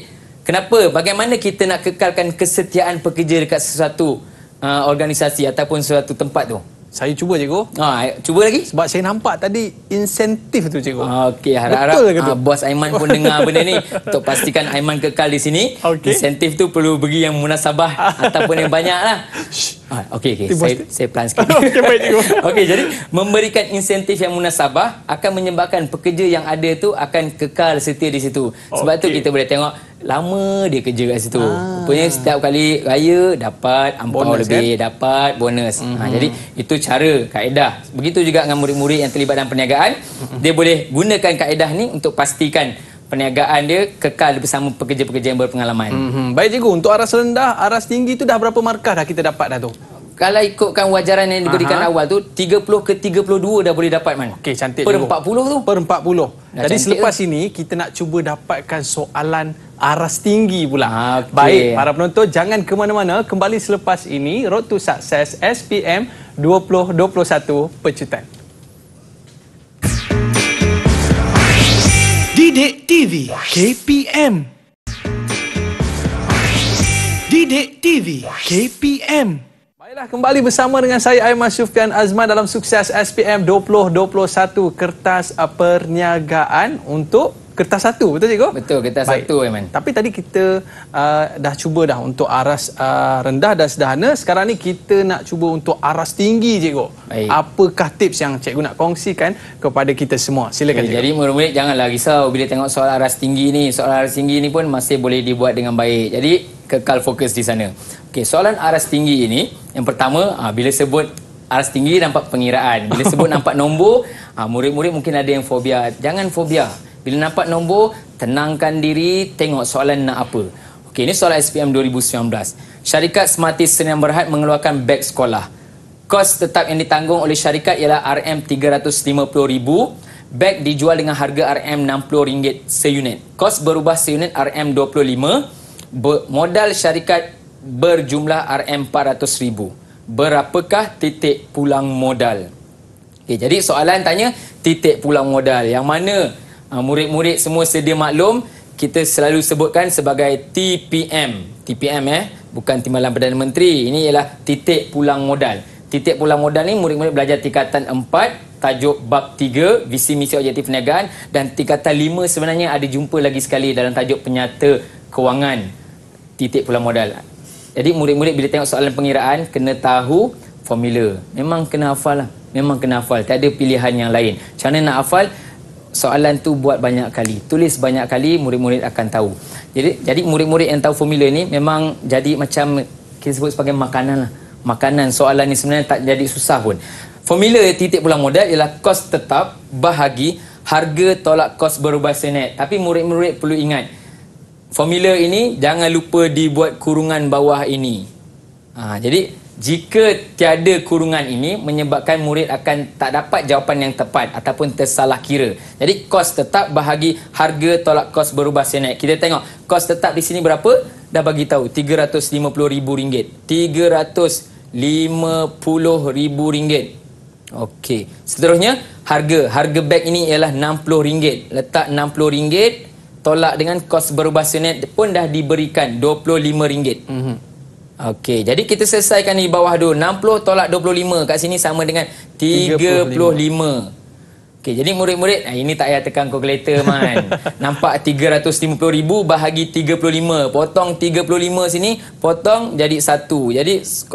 Kenapa? Bagaimana kita nak kekalkan kesetiaan pekerja dekat sesuatu uh, organisasi ataupun sesuatu tempat tu? Saya cuba cikgu. Ha, cuba lagi? Sebab saya nampak tadi insentif tu cikgu. Ah, okey, harap-harap ha, bos Aiman pun dengar benda ni. Untuk pastikan Aiman kekal di sini. Okay. Insentif tu perlu bagi yang munasabah ataupun yang banyak lah. Shh. Okay, ah, okey saya saya plan sikit. okey baik cikgu. okey jadi memberikan insentif yang munasabah akan menyebabkan pekerja yang ada tu akan kekal setia di situ. Sebab okay. tu kita boleh tengok lama dia kerja kat situ. Ah. Rupanya ah. setiap kali raya dapat ampau bonus, lebih, kan? dapat bonus. Mm-hmm. Ha, mhm. jadi itu cara kaedah. Begitu juga dengan murid-murid yang terlibat dalam perniagaan, mm-hmm. dia boleh gunakan kaedah ni untuk pastikan perniagaan dia kekal bersama pekerja-pekerja yang berpengalaman. Mm-hmm. Baik cikgu, untuk aras rendah, aras tinggi tu dah berapa markah dah kita dapat dah tu? Kalau ikutkan wajaran yang diberikan Aha. awal tu, 30 ke 32 dah boleh dapat, Man. Okey, cantik per cikgu. Per 40 tu? Per 40. Dah Jadi selepas tu. ini, kita nak cuba dapatkan soalan aras tinggi pula. Ha, ah, okay. Baik, para penonton jangan ke mana-mana. Kembali selepas ini, Road to Success SPM 2021 Pecutan. Dede TV KPM Dede TV KPM Baiklah kembali bersama dengan saya Aiman Sufian Azman dalam sukses SPM 2021 Kertas Perniagaan untuk kertas satu betul cikgu? Betul kertas Baik. satu Aiman. Tapi tadi kita uh, dah cuba dah untuk aras uh, rendah dan sederhana. Sekarang ni kita nak cuba untuk aras tinggi cikgu. Baik. Apakah tips yang cikgu nak kongsikan kepada kita semua? Silakan okay, eh, cikgu. Jadi murid-murid janganlah risau bila tengok soal aras tinggi ni. Soal aras tinggi ni pun masih boleh dibuat dengan baik. Jadi kekal fokus di sana. Okey, soalan aras tinggi ini yang pertama uh, bila sebut aras tinggi nampak pengiraan. Bila sebut nampak nombor, ah, murid-murid mungkin ada yang fobia. Jangan fobia. Bila nampak nombor, tenangkan diri, tengok soalan nak apa. Okey, ini soalan SPM 2019. Syarikat Smartis Senian Berhad mengeluarkan beg sekolah. Kos tetap yang ditanggung oleh syarikat ialah RM350,000. Beg dijual dengan harga RM60 seunit. Kos berubah seunit RM25. Modal syarikat berjumlah RM400,000. Berapakah titik pulang modal? Okey, jadi soalan tanya titik pulang modal. Yang mana? Ah, murid-murid semua sedia maklum kita selalu sebutkan sebagai TPM TPM eh bukan timbalan perdana menteri ini ialah titik pulang modal titik pulang modal ni murid-murid belajar tingkatan 4 tajuk bab 3 visi misi objektif perniagaan dan tingkatan 5 sebenarnya ada jumpa lagi sekali dalam tajuk penyata kewangan titik pulang modal jadi murid-murid bila tengok soalan pengiraan kena tahu formula memang kena hafal lah memang kena hafal tak ada pilihan yang lain macam mana nak hafal soalan tu buat banyak kali. Tulis banyak kali, murid-murid akan tahu. Jadi, jadi murid-murid yang tahu formula ni memang jadi macam kita sebut sebagai makanan lah. Makanan soalan ni sebenarnya tak jadi susah pun. Formula titik pulang modal ialah kos tetap bahagi harga tolak kos berubah senet. Tapi murid-murid perlu ingat. Formula ini jangan lupa dibuat kurungan bawah ini. Ha, jadi jika tiada kurungan ini menyebabkan murid akan tak dapat jawapan yang tepat ataupun tersalah kira. Jadi kos tetap bahagi harga tolak kos berubah senaik. Kita tengok kos tetap di sini berapa? Dah bagi tahu RM350,000. RM350,000. Okey. Seterusnya harga harga beg ini ialah RM60. Letak RM60 tolak dengan kos berubah senaik pun dah diberikan RM25. Mhm. Mm Okey, jadi kita selesaikan di bawah tu. 60 tolak 25 kat sini sama dengan 35. 35. Okey, jadi murid-murid, ah, ini tak payah tekan kalkulator, Man. Nampak RM350,000 bahagi 35. Potong 35 sini, potong jadi 1. Jadi, 0000.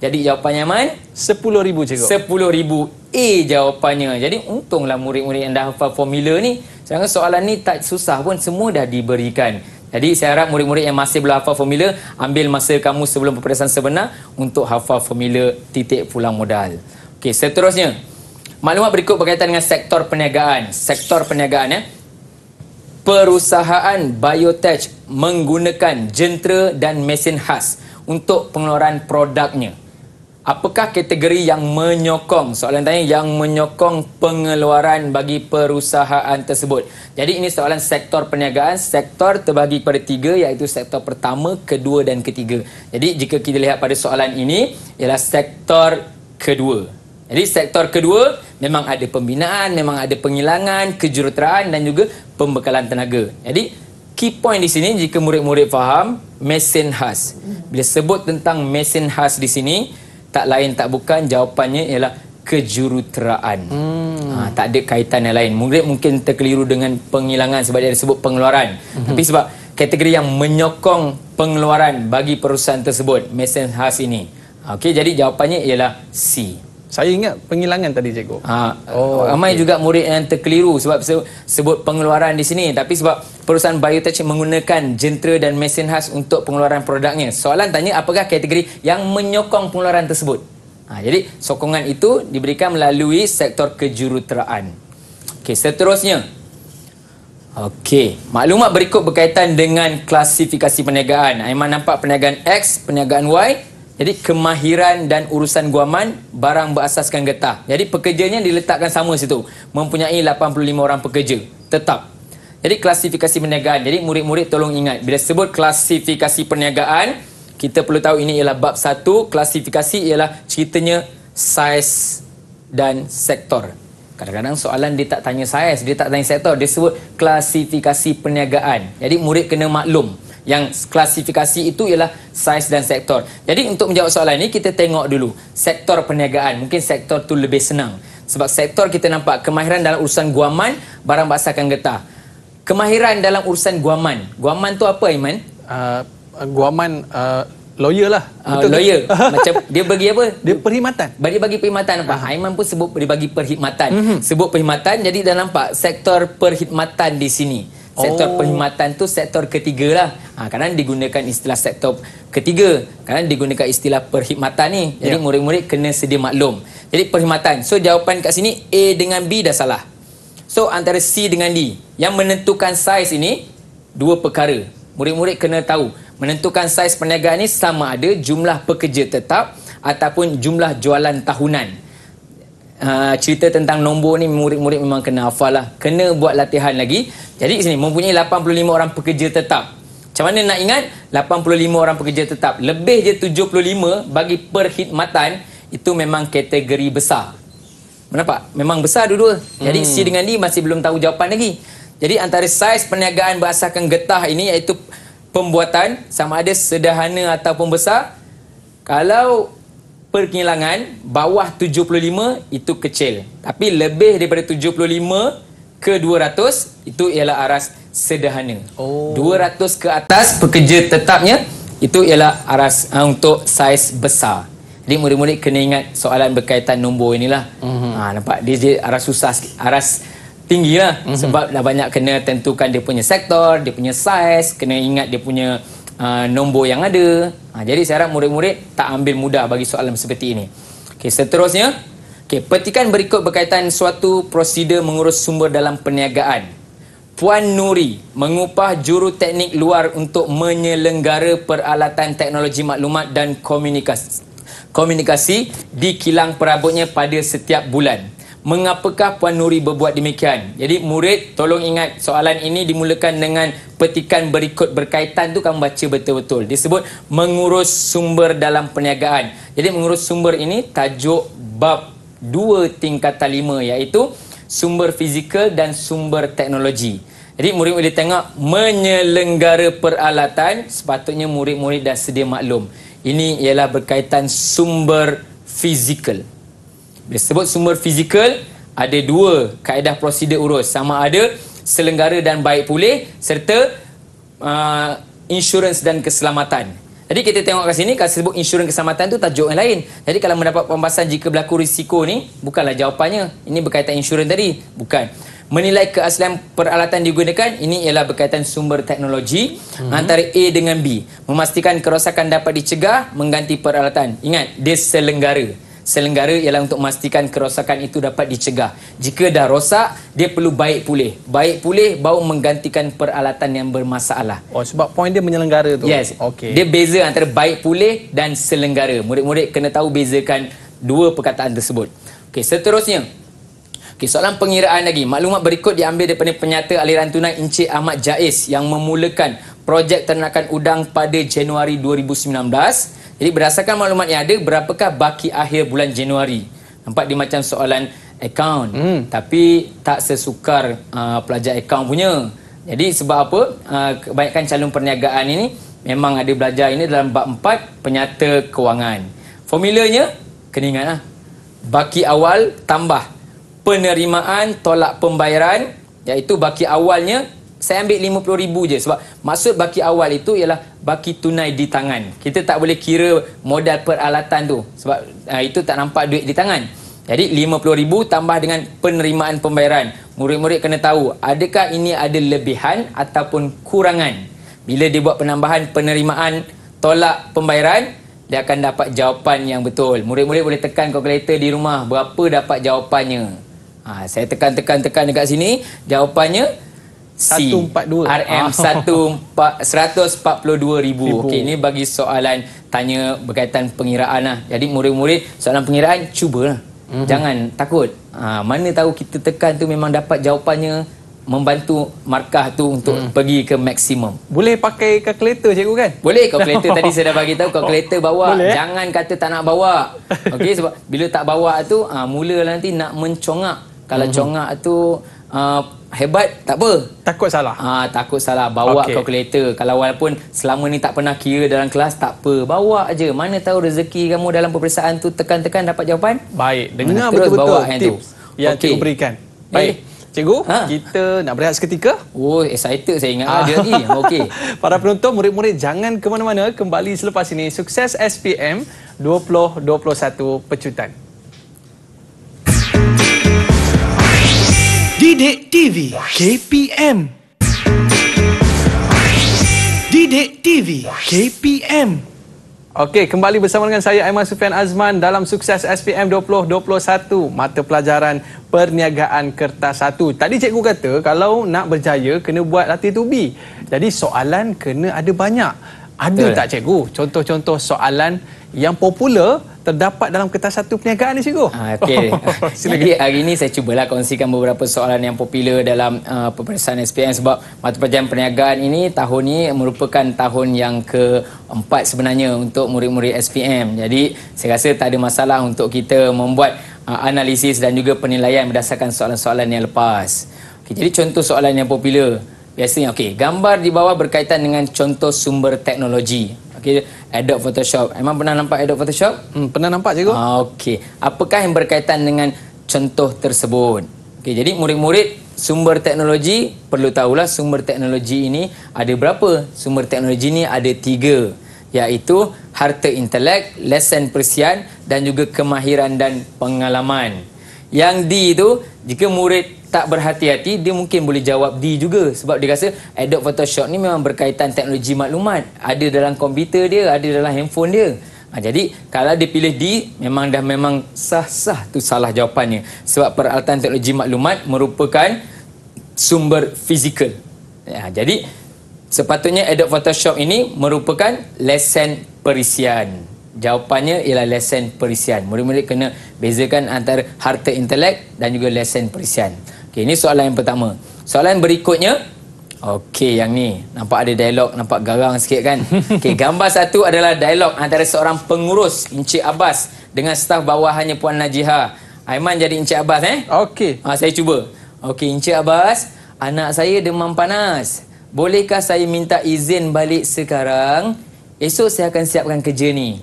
Jadi, jawapannya, Man? RM10,000, cikgu. RM10,000. A jawapannya. Jadi, untunglah murid-murid yang dah hafal formula ni. Sedangkan soalan ni tak susah pun, semua dah diberikan. Jadi saya harap murid-murid yang masih belum hafal formula ambil masa kamu sebelum peperiksaan sebenar untuk hafal formula titik pulang modal. Okey, seterusnya. Maklumat berikut berkaitan dengan sektor perniagaan. Sektor perniagaan ya. Perusahaan biotech menggunakan jentera dan mesin khas untuk pengeluaran produknya. Apakah kategori yang menyokong? Soalan tanya yang menyokong pengeluaran bagi perusahaan tersebut. Jadi ini soalan sektor perniagaan. Sektor terbagi kepada tiga iaitu sektor pertama, kedua dan ketiga. Jadi jika kita lihat pada soalan ini ialah sektor kedua. Jadi sektor kedua memang ada pembinaan, memang ada penghilangan, kejuruteraan dan juga pembekalan tenaga. Jadi key point di sini jika murid-murid faham mesin khas. Bila sebut tentang mesin khas di sini, tak lain tak bukan jawapannya ialah kejuruteraan. Hmm. Ha, tak ada kaitan yang lain. Murid mungkin terkeliru dengan penghilangan sebab dia sebut pengeluaran. Hmm. Tapi sebab kategori yang menyokong pengeluaran bagi perusahaan tersebut, mesin khas ini. Okey, jadi jawapannya ialah C. Saya ingat penghilangan tadi cikgu. Ha, oh, ah, ramai okay. juga murid yang terkeliru sebab sebut pengeluaran di sini. Tapi sebab perusahaan Biotech menggunakan jentera dan mesin khas untuk pengeluaran produknya. Soalan tanya apakah kategori yang menyokong pengeluaran tersebut? Ha, jadi sokongan itu diberikan melalui sektor kejuruteraan. Okay, seterusnya. Okey, maklumat berikut berkaitan dengan klasifikasi perniagaan. Aiman nampak perniagaan X, perniagaan Y jadi kemahiran dan urusan guaman barang berasaskan getah. Jadi pekerjanya diletakkan sama situ. Mempunyai 85 orang pekerja. Tetap. Jadi klasifikasi perniagaan. Jadi murid-murid tolong ingat. Bila sebut klasifikasi perniagaan, kita perlu tahu ini ialah bab satu. Klasifikasi ialah ceritanya saiz dan sektor. Kadang-kadang soalan dia tak tanya saiz, dia tak tanya sektor. Dia sebut klasifikasi perniagaan. Jadi murid kena maklum yang klasifikasi itu ialah saiz dan sektor. Jadi untuk menjawab soalan ini kita tengok dulu sektor perniagaan. Mungkin sektor tu lebih senang. Sebab sektor kita nampak kemahiran dalam urusan guaman, barang basah akan getah. Kemahiran dalam urusan guaman. Guaman tu apa Iman? Uh, guaman uh, lawyer lah. uh, lawyer. Macam dia bagi apa? Dia perkhidmatan. Dia bagi perkhidmatan apa? Uh. Ah. Iman pun sebut dia bagi perkhidmatan. Mm-hmm. Sebut perkhidmatan jadi dah nampak sektor perkhidmatan di sini. Sektor oh. perkhidmatan tu sektor ketiga lah. Ha, kadang digunakan istilah sektor ketiga. Kadang digunakan istilah perkhidmatan ni. Jadi yeah. murid-murid kena sedia maklum. Jadi perkhidmatan. So jawapan kat sini A dengan B dah salah. So antara C dengan D. Yang menentukan saiz ini dua perkara. Murid-murid kena tahu. Menentukan saiz perniagaan ni sama ada jumlah pekerja tetap ataupun jumlah jualan tahunan uh, cerita tentang nombor ni murid-murid memang kena hafal lah. Kena buat latihan lagi. Jadi sini mempunyai 85 orang pekerja tetap. Macam mana nak ingat? 85 orang pekerja tetap. Lebih je 75 bagi perkhidmatan itu memang kategori besar. Kenapa? Memang besar dulu. Jadi hmm. C dengan D masih belum tahu jawapan lagi. Jadi antara saiz perniagaan berasaskan getah ini iaitu pembuatan sama ada sederhana ataupun besar. Kalau perkilangan bawah 75 itu kecil tapi lebih daripada 75 ke 200 itu ialah aras sederhana oh. 200 ke atas pekerja tetapnya itu ialah aras uh, untuk saiz besar jadi murid-murid kena ingat soalan berkaitan nombor inilah mm-hmm. ha, nampak dia, dia aras susah aras tinggi lah mm-hmm. sebab dah banyak kena tentukan dia punya sektor dia punya saiz kena ingat dia punya Ah, nombor yang ada. Ha, jadi saya harap murid-murid tak ambil mudah bagi soalan seperti ini. Okey, seterusnya. Okey, petikan berikut berkaitan suatu prosedur mengurus sumber dalam perniagaan. Puan Nuri mengupah juru teknik luar untuk menyelenggara peralatan teknologi maklumat dan komunikasi komunikasi di kilang perabotnya pada setiap bulan mengapakah Puan Nuri berbuat demikian? Jadi murid tolong ingat soalan ini dimulakan dengan petikan berikut berkaitan tu kamu baca betul-betul. Disebut mengurus sumber dalam perniagaan. Jadi mengurus sumber ini tajuk bab dua tingkatan lima, iaitu sumber fizikal dan sumber teknologi. Jadi murid boleh tengok menyelenggara peralatan sepatutnya murid-murid dah sedia maklum. Ini ialah berkaitan sumber fizikal. Bila sebut sumber fizikal, ada dua kaedah prosedur urus. Sama ada selenggara dan baik pulih serta uh, insurans dan keselamatan. Jadi kita tengok kat sini, kalau sebut insurans keselamatan tu tajuk yang lain. Jadi kalau mendapat pembahasan jika berlaku risiko ni, bukanlah jawapannya. Ini berkaitan insurans tadi. Bukan. Menilai keaslian peralatan digunakan, ini ialah berkaitan sumber teknologi hmm. antara A dengan B. Memastikan kerosakan dapat dicegah mengganti peralatan. Ingat, dia selenggara selenggara ialah untuk memastikan kerosakan itu dapat dicegah. Jika dah rosak, dia perlu baik pulih. Baik pulih bau menggantikan peralatan yang bermasalah. Oh, sebab poin dia menyelenggara tu. Yes. Okay. Dia beza antara baik pulih dan selenggara. Murid-murid kena tahu bezakan dua perkataan tersebut. Okey, seterusnya. Okay, soalan pengiraan lagi. Maklumat berikut diambil daripada penyata aliran tunai Encik Ahmad Jaiz yang memulakan projek ternakan udang pada Januari 2019. Jadi berdasarkan maklumat yang ada, berapakah baki akhir bulan Januari? Nampak dia macam soalan account. Hmm. Tapi tak sesukar uh, pelajar account punya. Jadi sebab apa? Uh, kebanyakan calon perniagaan ini memang ada belajar ini dalam bab 4 penyata kewangan. Formulanya, kena ingatlah. Baki awal tambah penerimaan tolak pembayaran iaitu baki awalnya saya ambil RM50,000 je sebab maksud baki awal itu ialah baki tunai di tangan. Kita tak boleh kira modal peralatan tu sebab uh, itu tak nampak duit di tangan. Jadi RM50,000 tambah dengan penerimaan pembayaran. Murid-murid kena tahu adakah ini ada lebihan ataupun kurangan. Bila dia buat penambahan penerimaan tolak pembayaran, dia akan dapat jawapan yang betul. Murid-murid boleh tekan kalkulator di rumah berapa dapat jawapannya. Ha, saya tekan-tekan-tekan dekat sini. Jawapannya RM142,000. Oh. Ah. Okey, ini bagi soalan tanya berkaitan pengiraan lah. Jadi murid-murid, soalan pengiraan, cubalah. Mm -hmm. Jangan takut. Ha, mana tahu kita tekan tu memang dapat jawapannya membantu markah tu untuk hmm. pergi ke maksimum. Boleh pakai kalkulator cikgu kan? Boleh kalkulator tadi saya dah bagi tahu kalkulator bawa. Boleh. Jangan kata tak nak bawa. Okey sebab bila tak bawa tu ah mulalah nanti nak mencongak. Kalau hmm. congak tu uh, hebat tak apa takut salah ha, takut salah bawa okay. kalkulator kalau walaupun selama ni tak pernah kira dalam kelas tak apa bawa aje mana tahu rezeki kamu dalam peperiksaan tu tekan-tekan dapat jawapan baik dengar nah, betul-betul bawa tips yang, tu. yang okay. cikgu berikan eh. baik eh. Cikgu, ha? kita nak berehat seketika? Oh, excited saya ingat ah. dia lagi. Okey. Para penonton, murid-murid jangan ke mana-mana. Kembali selepas ini. Sukses SPM 2021 Pecutan. Didik TV KPM Didik TV KPM Okey, kembali bersama dengan saya Aiman Sufian Azman dalam sukses SPM 2021 mata pelajaran perniagaan kertas 1. Tadi cikgu kata kalau nak berjaya kena buat latihan tubi. Jadi soalan kena ada banyak. Ada Betul. tak cikgu contoh-contoh soalan yang popular terdapat dalam kertas satu perniagaan ni cikgu? Ha, ah, okay. Oh, jadi hari ni saya cubalah kongsikan beberapa soalan yang popular dalam uh, peperiksaan SPM sebab mata pelajaran perniagaan ini tahun ni merupakan tahun yang keempat sebenarnya untuk murid-murid SPM. Jadi saya rasa tak ada masalah untuk kita membuat uh, analisis dan juga penilaian berdasarkan soalan-soalan yang lepas. jadi contoh soalan yang popular biasanya okey gambar di bawah berkaitan dengan contoh sumber teknologi okey Adobe Photoshop memang pernah nampak Adobe Photoshop hmm, pernah nampak cikgu ah, okey apakah yang berkaitan dengan contoh tersebut okey jadi murid-murid sumber teknologi perlu tahulah sumber teknologi ini ada berapa sumber teknologi ini ada tiga iaitu harta intelek lesen persian dan juga kemahiran dan pengalaman yang D tu jika murid tak berhati-hati dia mungkin boleh jawab D juga sebab dia rasa Adobe Photoshop ni memang berkaitan teknologi maklumat. Ada dalam komputer dia, ada dalam handphone dia. Ha, jadi kalau dia pilih D memang dah memang sah-sah tu salah jawapannya sebab peralatan teknologi maklumat merupakan sumber fizikal. Ya, jadi sepatutnya Adobe Photoshop ini merupakan lesen perisian. Jawapannya ialah lesen perisian. Murid-murid kena bezakan antara harta intelek dan juga lesen perisian. Okey, ini soalan yang pertama. Soalan berikutnya, okey yang ni. Nampak ada dialog, nampak garang sikit kan? Okey, gambar satu adalah dialog antara seorang pengurus Encik Abbas dengan staf bawahannya Puan Najiha. Aiman jadi Encik Abbas eh? Okey. Ha, saya cuba. Okey, Encik Abbas, anak saya demam panas. Bolehkah saya minta izin balik sekarang? Esok saya akan siapkan kerja ni.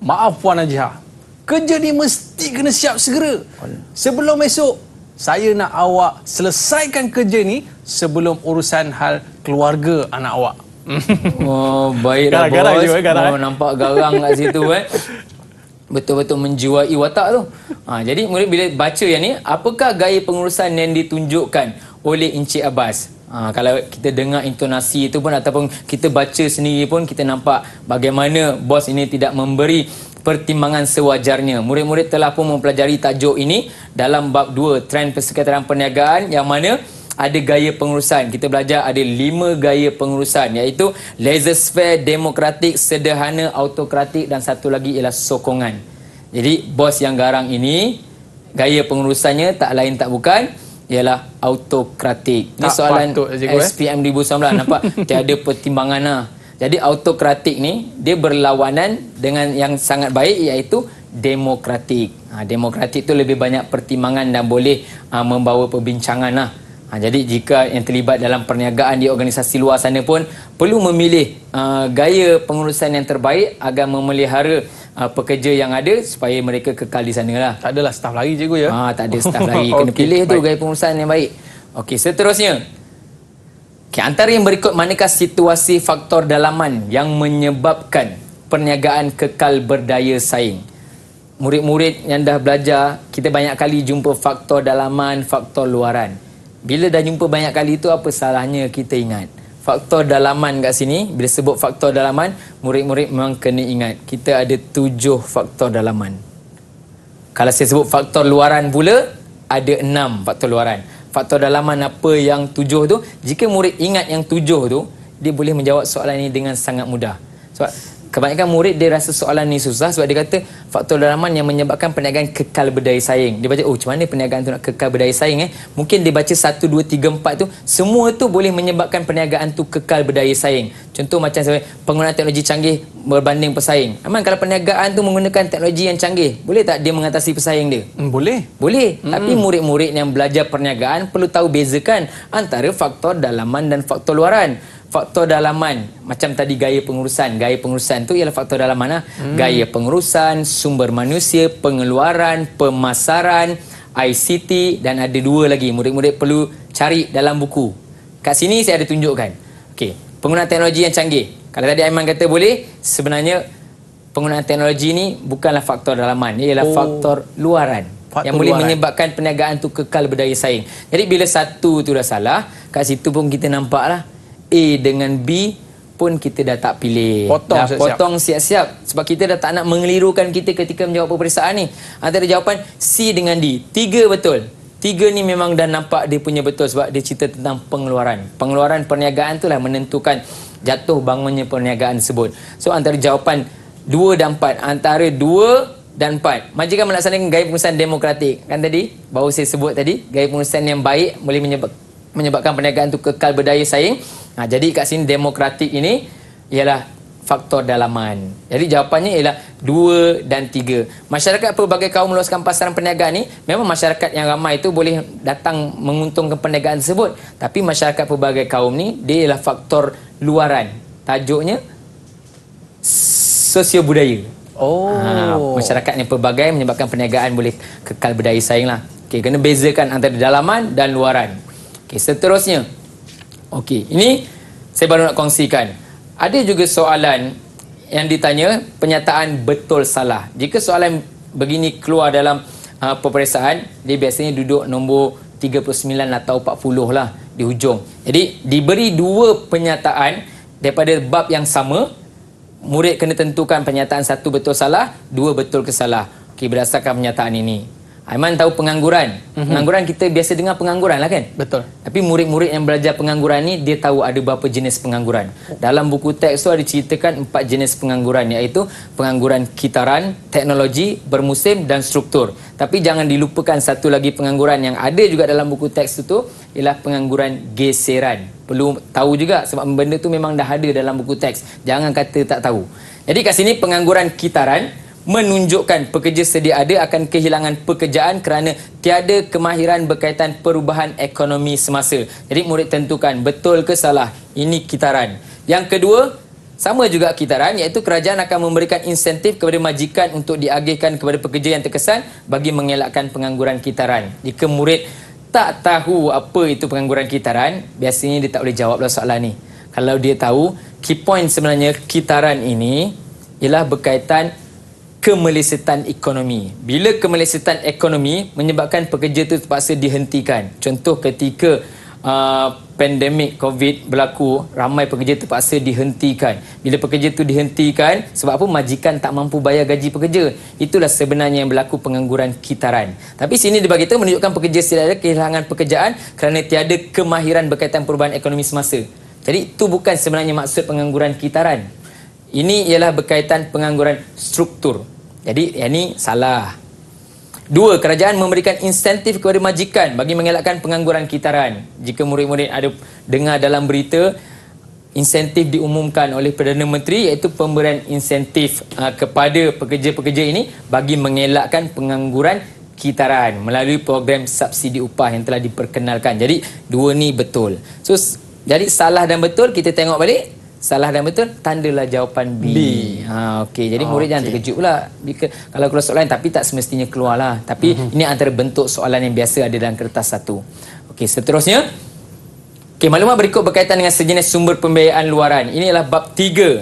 Maaf Puan Najihah Kerja ni mesti kena siap segera Sebelum esok Saya nak awak selesaikan kerja ni Sebelum urusan hal keluarga anak awak Oh baiklah garang, bos garang juga, oh, eh. Nampak garang kat situ eh Betul-betul menjiwai watak tu ha, Jadi murid bila baca yang ni Apakah gaya pengurusan yang ditunjukkan oleh Encik Abbas Ha, kalau kita dengar intonasi itu pun ataupun kita baca sendiri pun kita nampak bagaimana bos ini tidak memberi pertimbangan sewajarnya. Murid-murid telah pun mempelajari tajuk ini dalam bab 2 trend persekitaran perniagaan yang mana ada gaya pengurusan. Kita belajar ada lima gaya pengurusan iaitu laissez sphere, demokratik, sederhana, autokratik dan satu lagi ialah sokongan. Jadi bos yang garang ini gaya pengurusannya tak lain tak bukan ialah autokratik. Ini tak soalan patut, cikgu, eh? SPM 2019 nampak tiada pertimbangan lah. Jadi autokratik ni dia berlawanan dengan yang sangat baik iaitu demokratik. Ha, demokratik tu lebih banyak pertimbangan dan boleh ha, membawa perbincangan lah. Ha, jadi jika yang terlibat dalam perniagaan di organisasi luar sana pun perlu memilih uh, gaya pengurusan yang terbaik agar memelihara uh, pekerja yang ada supaya mereka kekal di sana lah. Tak adalah staff lari cikgu ya. Ha, tak ada staff lagi Kena okay, pilih baik. tu gaya pengurusan yang baik. Okey, seterusnya. Okay, antara yang berikut, manakah situasi faktor dalaman yang menyebabkan perniagaan kekal berdaya saing? Murid-murid yang dah belajar, kita banyak kali jumpa faktor dalaman, faktor luaran. Bila dah jumpa banyak kali itu, apa salahnya kita ingat? faktor dalaman kat sini bila sebut faktor dalaman murid-murid memang kena ingat kita ada tujuh faktor dalaman kalau saya sebut faktor luaran pula ada enam faktor luaran faktor dalaman apa yang tujuh tu jika murid ingat yang tujuh tu dia boleh menjawab soalan ini dengan sangat mudah sebab Kebanyakan murid dia rasa soalan ni susah sebab dia kata faktor dalaman yang menyebabkan perniagaan kekal berdaya saing. Dia baca, oh macam mana perniagaan tu nak kekal berdaya saing eh? Mungkin dia baca 1, 2, 3, 4 tu, semua tu boleh menyebabkan perniagaan tu kekal berdaya saing. Contoh macam saya, penggunaan teknologi canggih berbanding pesaing. Aman kalau perniagaan tu menggunakan teknologi yang canggih, boleh tak dia mengatasi pesaing dia? Hmm, boleh. Boleh. Hmm. Tapi murid-murid yang belajar perniagaan perlu tahu bezakan antara faktor dalaman dan faktor luaran faktor dalaman macam tadi gaya pengurusan gaya pengurusan tu ialah faktor dalaman lah. hmm. gaya pengurusan sumber manusia pengeluaran pemasaran ICT dan ada dua lagi murid-murid perlu cari dalam buku kat sini saya ada tunjukkan okay. penggunaan teknologi yang canggih kalau tadi Aiman kata boleh sebenarnya penggunaan teknologi ni bukanlah faktor dalaman ialah oh. faktor luaran Faktor yang boleh luaran. menyebabkan perniagaan tu kekal berdaya saing. Jadi bila satu tu dah salah, kat situ pun kita nampaklah A dengan B pun kita dah tak pilih. Potong, siap -siap. potong siap-siap. Sebab kita dah tak nak mengelirukan kita ketika menjawab peperiksaan ni. Antara jawapan C dengan D. Tiga betul. Tiga ni memang dah nampak dia punya betul sebab dia cerita tentang pengeluaran. Pengeluaran perniagaan itulah menentukan jatuh bangunnya perniagaan tersebut. So antara jawapan dua dan empat. Antara dua dan empat. Majikan melaksanakan gaya pengurusan demokratik. Kan tadi, baru saya sebut tadi, gaya pengurusan yang baik boleh menyebab, menyebabkan perniagaan itu kekal berdaya saing. Ha, jadi kat sini demokratik ini ialah faktor dalaman. Jadi jawapannya ialah dua dan tiga. Masyarakat pelbagai kaum meluaskan pasaran perniagaan ni memang masyarakat yang ramai itu boleh datang menguntungkan perniagaan tersebut. Tapi masyarakat pelbagai kaum ni dia ialah faktor luaran. Tajuknya sosio budaya. Oh, ha, masyarakat yang pelbagai menyebabkan perniagaan boleh kekal berdaya saing lah. Okey, kena bezakan antara dalaman dan luaran. Okey, seterusnya Okey, ini saya baru nak kongsikan. Ada juga soalan yang ditanya penyataan betul salah. Jika soalan begini keluar dalam uh, peperiksaan, dia biasanya duduk nombor 39 atau 40 lah di hujung. Jadi diberi dua penyataan daripada bab yang sama, murid kena tentukan penyataan satu betul salah, dua betul ke salah. Okey, berdasarkan penyataan ini. Aiman tahu pengangguran. Mm-hmm. Pengangguran kita biasa dengar pengangguran lah kan? Betul. Tapi murid-murid yang belajar pengangguran ni dia tahu ada berapa jenis pengangguran. Dalam buku teks tu ada ceritakan empat jenis pengangguran iaitu pengangguran kitaran, teknologi, bermusim dan struktur. Tapi jangan dilupakan satu lagi pengangguran yang ada juga dalam buku teks tu, tu ialah pengangguran geseran. Perlu tahu juga sebab benda tu memang dah ada dalam buku teks. Jangan kata tak tahu. Jadi kat sini pengangguran kitaran menunjukkan pekerja sedia ada akan kehilangan pekerjaan kerana tiada kemahiran berkaitan perubahan ekonomi semasa. Jadi murid tentukan betul ke salah. Ini kitaran. Yang kedua, sama juga kitaran iaitu kerajaan akan memberikan insentif kepada majikan untuk diagihkan kepada pekerja yang terkesan bagi mengelakkan pengangguran kitaran. Jika murid tak tahu apa itu pengangguran kitaran, biasanya dia tak boleh jawablah soalan ni. Kalau dia tahu, key point sebenarnya kitaran ini ialah berkaitan kemelesetan ekonomi. Bila kemelesetan ekonomi menyebabkan pekerja itu terpaksa dihentikan. Contoh ketika uh, pandemik COVID berlaku, ramai pekerja terpaksa dihentikan. Bila pekerja itu dihentikan, sebab apa majikan tak mampu bayar gaji pekerja. Itulah sebenarnya yang berlaku pengangguran kitaran. Tapi sini dibagitu menunjukkan pekerja tidak ada kehilangan pekerjaan kerana tiada kemahiran berkaitan perubahan ekonomi semasa. Jadi itu bukan sebenarnya maksud pengangguran kitaran. Ini ialah berkaitan pengangguran struktur. Jadi yang ini salah. Dua, kerajaan memberikan insentif kepada majikan bagi mengelakkan pengangguran kitaran. Jika murid-murid ada dengar dalam berita, insentif diumumkan oleh Perdana Menteri iaitu pemberian insentif uh, kepada pekerja-pekerja ini bagi mengelakkan pengangguran kitaran melalui program subsidi upah yang telah diperkenalkan. Jadi dua ni betul. So jadi salah dan betul kita tengok balik Salah dan betul, tandalah jawapan B. B. Ha, okay. Jadi oh, murid okay. jangan terkejut pula. Bika, kalau keluar soalan tapi tak semestinya keluar lah. Tapi mm -hmm. ini antara bentuk soalan yang biasa ada dalam kertas satu. Okay, seterusnya. Okay, maklumat berikut berkaitan dengan sejenis sumber pembiayaan luaran. Ini adalah bab tiga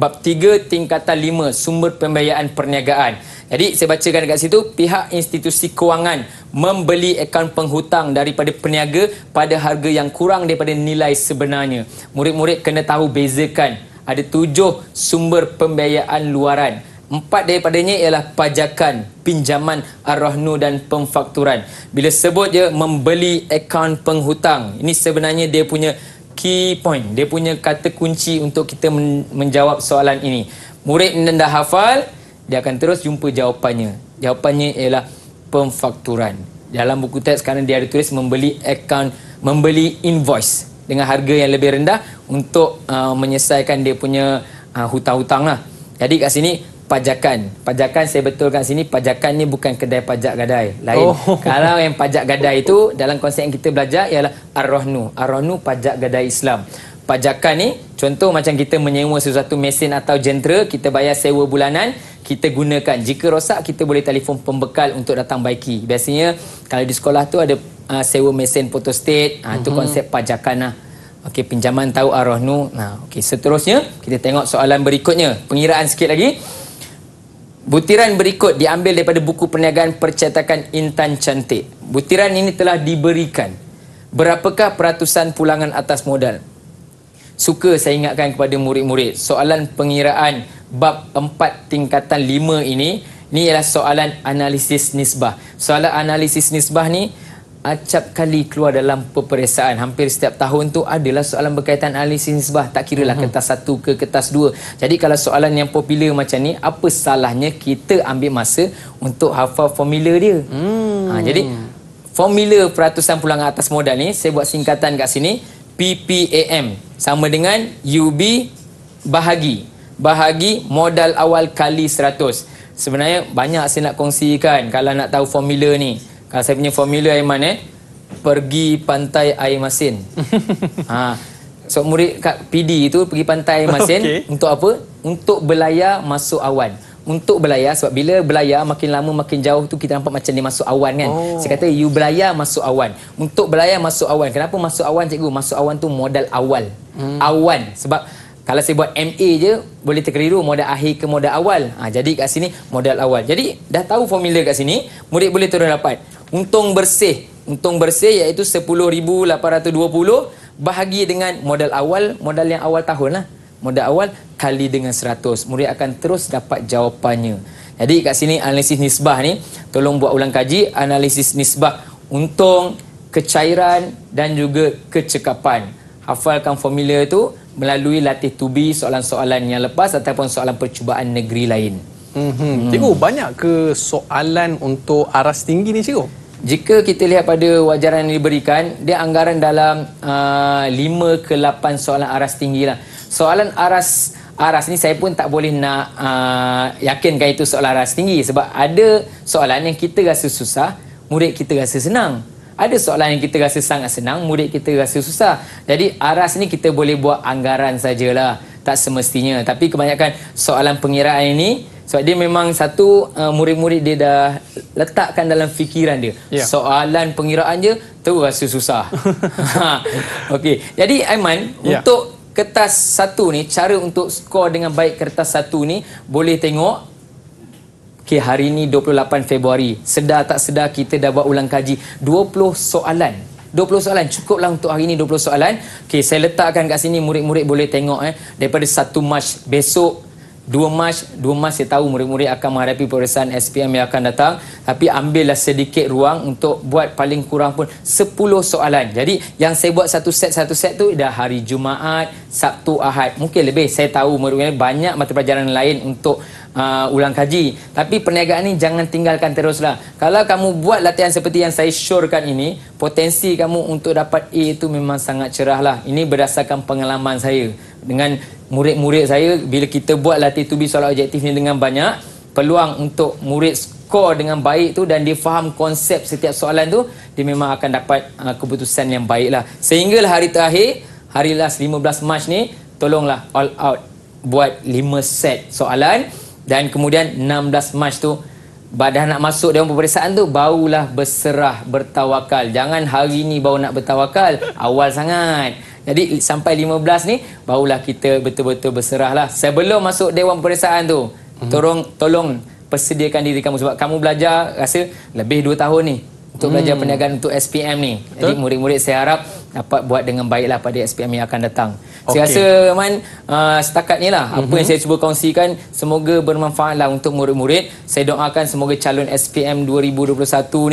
bab tiga tingkatan lima sumber pembiayaan perniagaan. Jadi saya bacakan dekat situ pihak institusi kewangan membeli akaun penghutang daripada peniaga pada harga yang kurang daripada nilai sebenarnya. Murid-murid kena tahu bezakan ada tujuh sumber pembiayaan luaran. Empat daripadanya ialah pajakan, pinjaman arrahnu dan pemfakturan. Bila sebut je membeli akaun penghutang, ini sebenarnya dia punya key point dia punya kata kunci untuk kita men- menjawab soalan ini murid dah hafal dia akan terus jumpa jawapannya jawapannya ialah pemfakturan dalam buku teks sekarang dia ada tulis membeli account membeli invoice dengan harga yang lebih rendah untuk uh, menyelesaikan dia punya uh, hutang-hutang lah jadi kat sini pajakan. Pajakan saya betulkan sini, pajakan ni bukan kedai pajak gadai. Lain. Oh. Kalau yang pajak gadai itu, dalam konsep yang kita belajar ialah Ar-Rahnu. Ar-Rahnu pajak gadai Islam. Pajakan ni, contoh macam kita menyewa sesuatu mesin atau jentera, kita bayar sewa bulanan, kita gunakan. Jika rosak, kita boleh telefon pembekal untuk datang baiki. Biasanya, kalau di sekolah tu ada uh, sewa mesin photostate, uh, itu mhm. konsep pajakan lah. Okey, pinjaman tahu arwah nu. Nah, okey, seterusnya kita tengok soalan berikutnya. Pengiraan sikit lagi. Butiran berikut diambil daripada buku perniagaan percetakan Intan Cantik. Butiran ini telah diberikan. Berapakah peratusan pulangan atas modal? Suka saya ingatkan kepada murid-murid. Soalan pengiraan bab 4 tingkatan 5 ini, ni ialah soalan analisis nisbah. Soalan analisis nisbah ni, acap kali keluar dalam peperiksaan hampir setiap tahun tu adalah soalan berkaitan ahli sinisbah tak kira lah mhm. kertas satu ke kertas dua jadi kalau soalan yang popular macam ni apa salahnya kita ambil masa untuk hafal formula dia hmm. ha, jadi formula peratusan pulang atas modal ni saya buat singkatan kat sini PPAM sama dengan UB bahagi bahagi modal awal kali seratus. sebenarnya banyak saya nak kongsikan kalau nak tahu formula ni kalau saya punya formula Aiman eh Pergi pantai air masin ha. So murid kat PD tu pergi pantai air masin okay. Untuk apa? Untuk belayar masuk awan Untuk belayar sebab bila belayar makin lama makin jauh tu Kita nampak macam dia masuk awan kan oh. Saya kata you belayar masuk awan Untuk belayar masuk awan Kenapa masuk awan cikgu? Masuk awan tu modal awal hmm. Awan Sebab kalau saya buat MA je Boleh terkeliru modal akhir ke modal awal ha, Jadi kat sini modal awal Jadi dah tahu formula kat sini Murid boleh turun dapat Untung bersih Untung bersih iaitu RM10,820 Bahagi dengan modal awal Modal yang awal tahun lah Modal awal kali dengan 100 Murid akan terus dapat jawapannya Jadi kat sini analisis nisbah ni Tolong buat ulang kaji Analisis nisbah untung Kecairan dan juga kecekapan Hafalkan formula tu melalui latih tubi soalan-soalan yang lepas ataupun soalan percubaan negeri lain. Mm-hmm. Mm. Cikgu, banyak ke soalan untuk aras tinggi ni cikgu? Jika kita lihat pada wajaran yang diberikan, dia anggaran dalam uh, 5 ke 8 soalan aras tinggi lah. Soalan aras aras ni saya pun tak boleh nak uh, yakinkan itu soalan aras tinggi sebab ada soalan yang kita rasa susah, murid kita rasa senang ada soalan yang kita rasa sangat senang murid kita rasa susah jadi aras ni kita boleh buat anggaran sajalah tak semestinya tapi kebanyakan soalan pengiraan ini sebab dia memang satu uh, murid-murid dia dah letakkan dalam fikiran dia yeah. soalan pengiraan je tu rasa susah ha. okey jadi aiman yeah. untuk kertas satu ni cara untuk skor dengan baik kertas satu ni boleh tengok Okey, hari ini 28 Februari. Sedar tak sedar kita dah buat ulang kaji 20 soalan. 20 soalan cukuplah untuk hari ini 20 soalan. Okey, saya letakkan kat sini murid-murid boleh tengok eh daripada 1 Mac besok Dua Mac dua Mac saya tahu murid-murid akan menghadapi peperiksaan SPM yang akan datang tapi ambillah sedikit ruang untuk buat paling kurang pun 10 soalan jadi yang saya buat satu set satu set tu dah hari Jumaat Sabtu Ahad mungkin lebih saya tahu murid-murid banyak mata pelajaran lain untuk Uh, ulang kaji tapi perniagaan ini jangan tinggalkan teruslah kalau kamu buat latihan seperti yang saya syorkan ini potensi kamu untuk dapat A itu memang sangat cerahlah. ini berdasarkan pengalaman saya dengan murid-murid saya bila kita buat latih tubi solat objektif ni dengan banyak peluang untuk murid skor dengan baik tu dan dia faham konsep setiap soalan tu dia memang akan dapat uh, keputusan yang baik lah sehinggalah hari terakhir hari last 15 Mac ni tolonglah all out buat 5 set soalan dan kemudian 16 Mac tu badan nak masuk dalam peperiksaan tu barulah berserah bertawakal jangan hari ni baru nak bertawakal awal sangat jadi sampai 15 ni barulah kita betul-betul berserah lah. Sebelum masuk dewan peperiksaan tu, hmm tolong tolong persediakan diri kamu sebab kamu belajar rasa lebih 2 tahun ni untuk mm. belajar perniagaan untuk SPM ni. Betul. Jadi murid-murid saya harap dapat buat dengan baiklah pada SPM yang akan datang. Okay. Saya rasa Man uh, setakat ni lah mm-hmm. apa yang mhm. saya cuba kongsikan semoga bermanfaat lah untuk murid-murid. Saya doakan semoga calon SPM 2021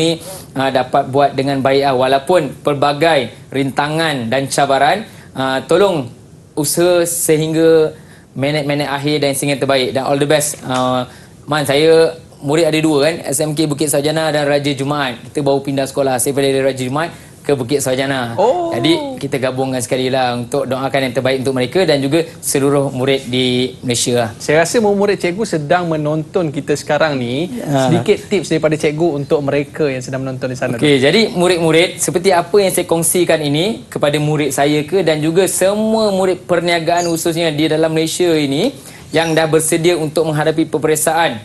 ni uh, dapat buat dengan baik lah walaupun pelbagai rintangan dan cabaran. Uh, tolong usaha sehingga minit-minit akhir dan sehingga terbaik dan all the best. Uh, Man saya murid ada dua kan SMK Bukit Sajana dan Raja Jumaat. Kita baru pindah sekolah. Saya pada Raja Jumaat ke Bukit Sawajana. Oh. Jadi kita gabungkan sekali lah untuk doakan yang terbaik untuk mereka dan juga seluruh murid di Malaysia. Lah. Saya rasa murid cikgu sedang menonton kita sekarang ni. Ha. Sedikit tips daripada cikgu untuk mereka yang sedang menonton di sana. Okey, jadi murid-murid seperti apa yang saya kongsikan ini kepada murid saya ke dan juga semua murid perniagaan khususnya di dalam Malaysia ini yang dah bersedia untuk menghadapi peperiksaan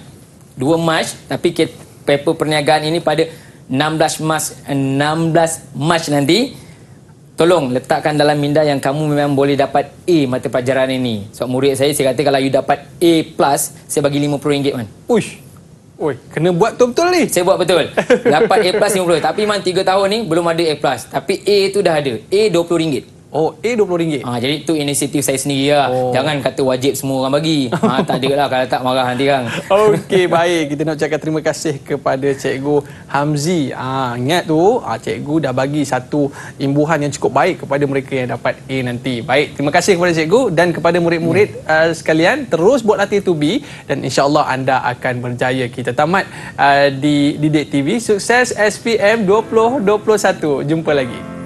2 Mac tapi paper perniagaan ini pada 16 Mac 16 Mac nanti tolong letakkan dalam minda yang kamu memang boleh dapat A mata pelajaran ini. Sebab so, murid saya saya kata kalau you dapat A+, plus, saya bagi RM50 man. uish, Oi, kena buat betul-betul ni. Saya buat betul. Dapat A+ RM50, tapi memang 3 tahun ni belum ada A+, plus. tapi A tu dah ada. A RM20. Oh, A RM20. Ha, ah, jadi tu inisiatif saya sendiri lah. Oh. Jangan kata wajib semua orang bagi. Ha, tak ada lah kalau tak marah nanti kan. Okey, baik. Kita nak cakap terima kasih kepada Cikgu Hamzi. Ha, ingat tu, ha, Cikgu dah bagi satu imbuhan yang cukup baik kepada mereka yang dapat A nanti. Baik, terima kasih kepada Cikgu dan kepada murid-murid hmm. uh, sekalian. Terus buat latihan to be dan insyaAllah anda akan berjaya. Kita tamat uh, di Didik TV. Sukses SPM 2021. Jumpa lagi.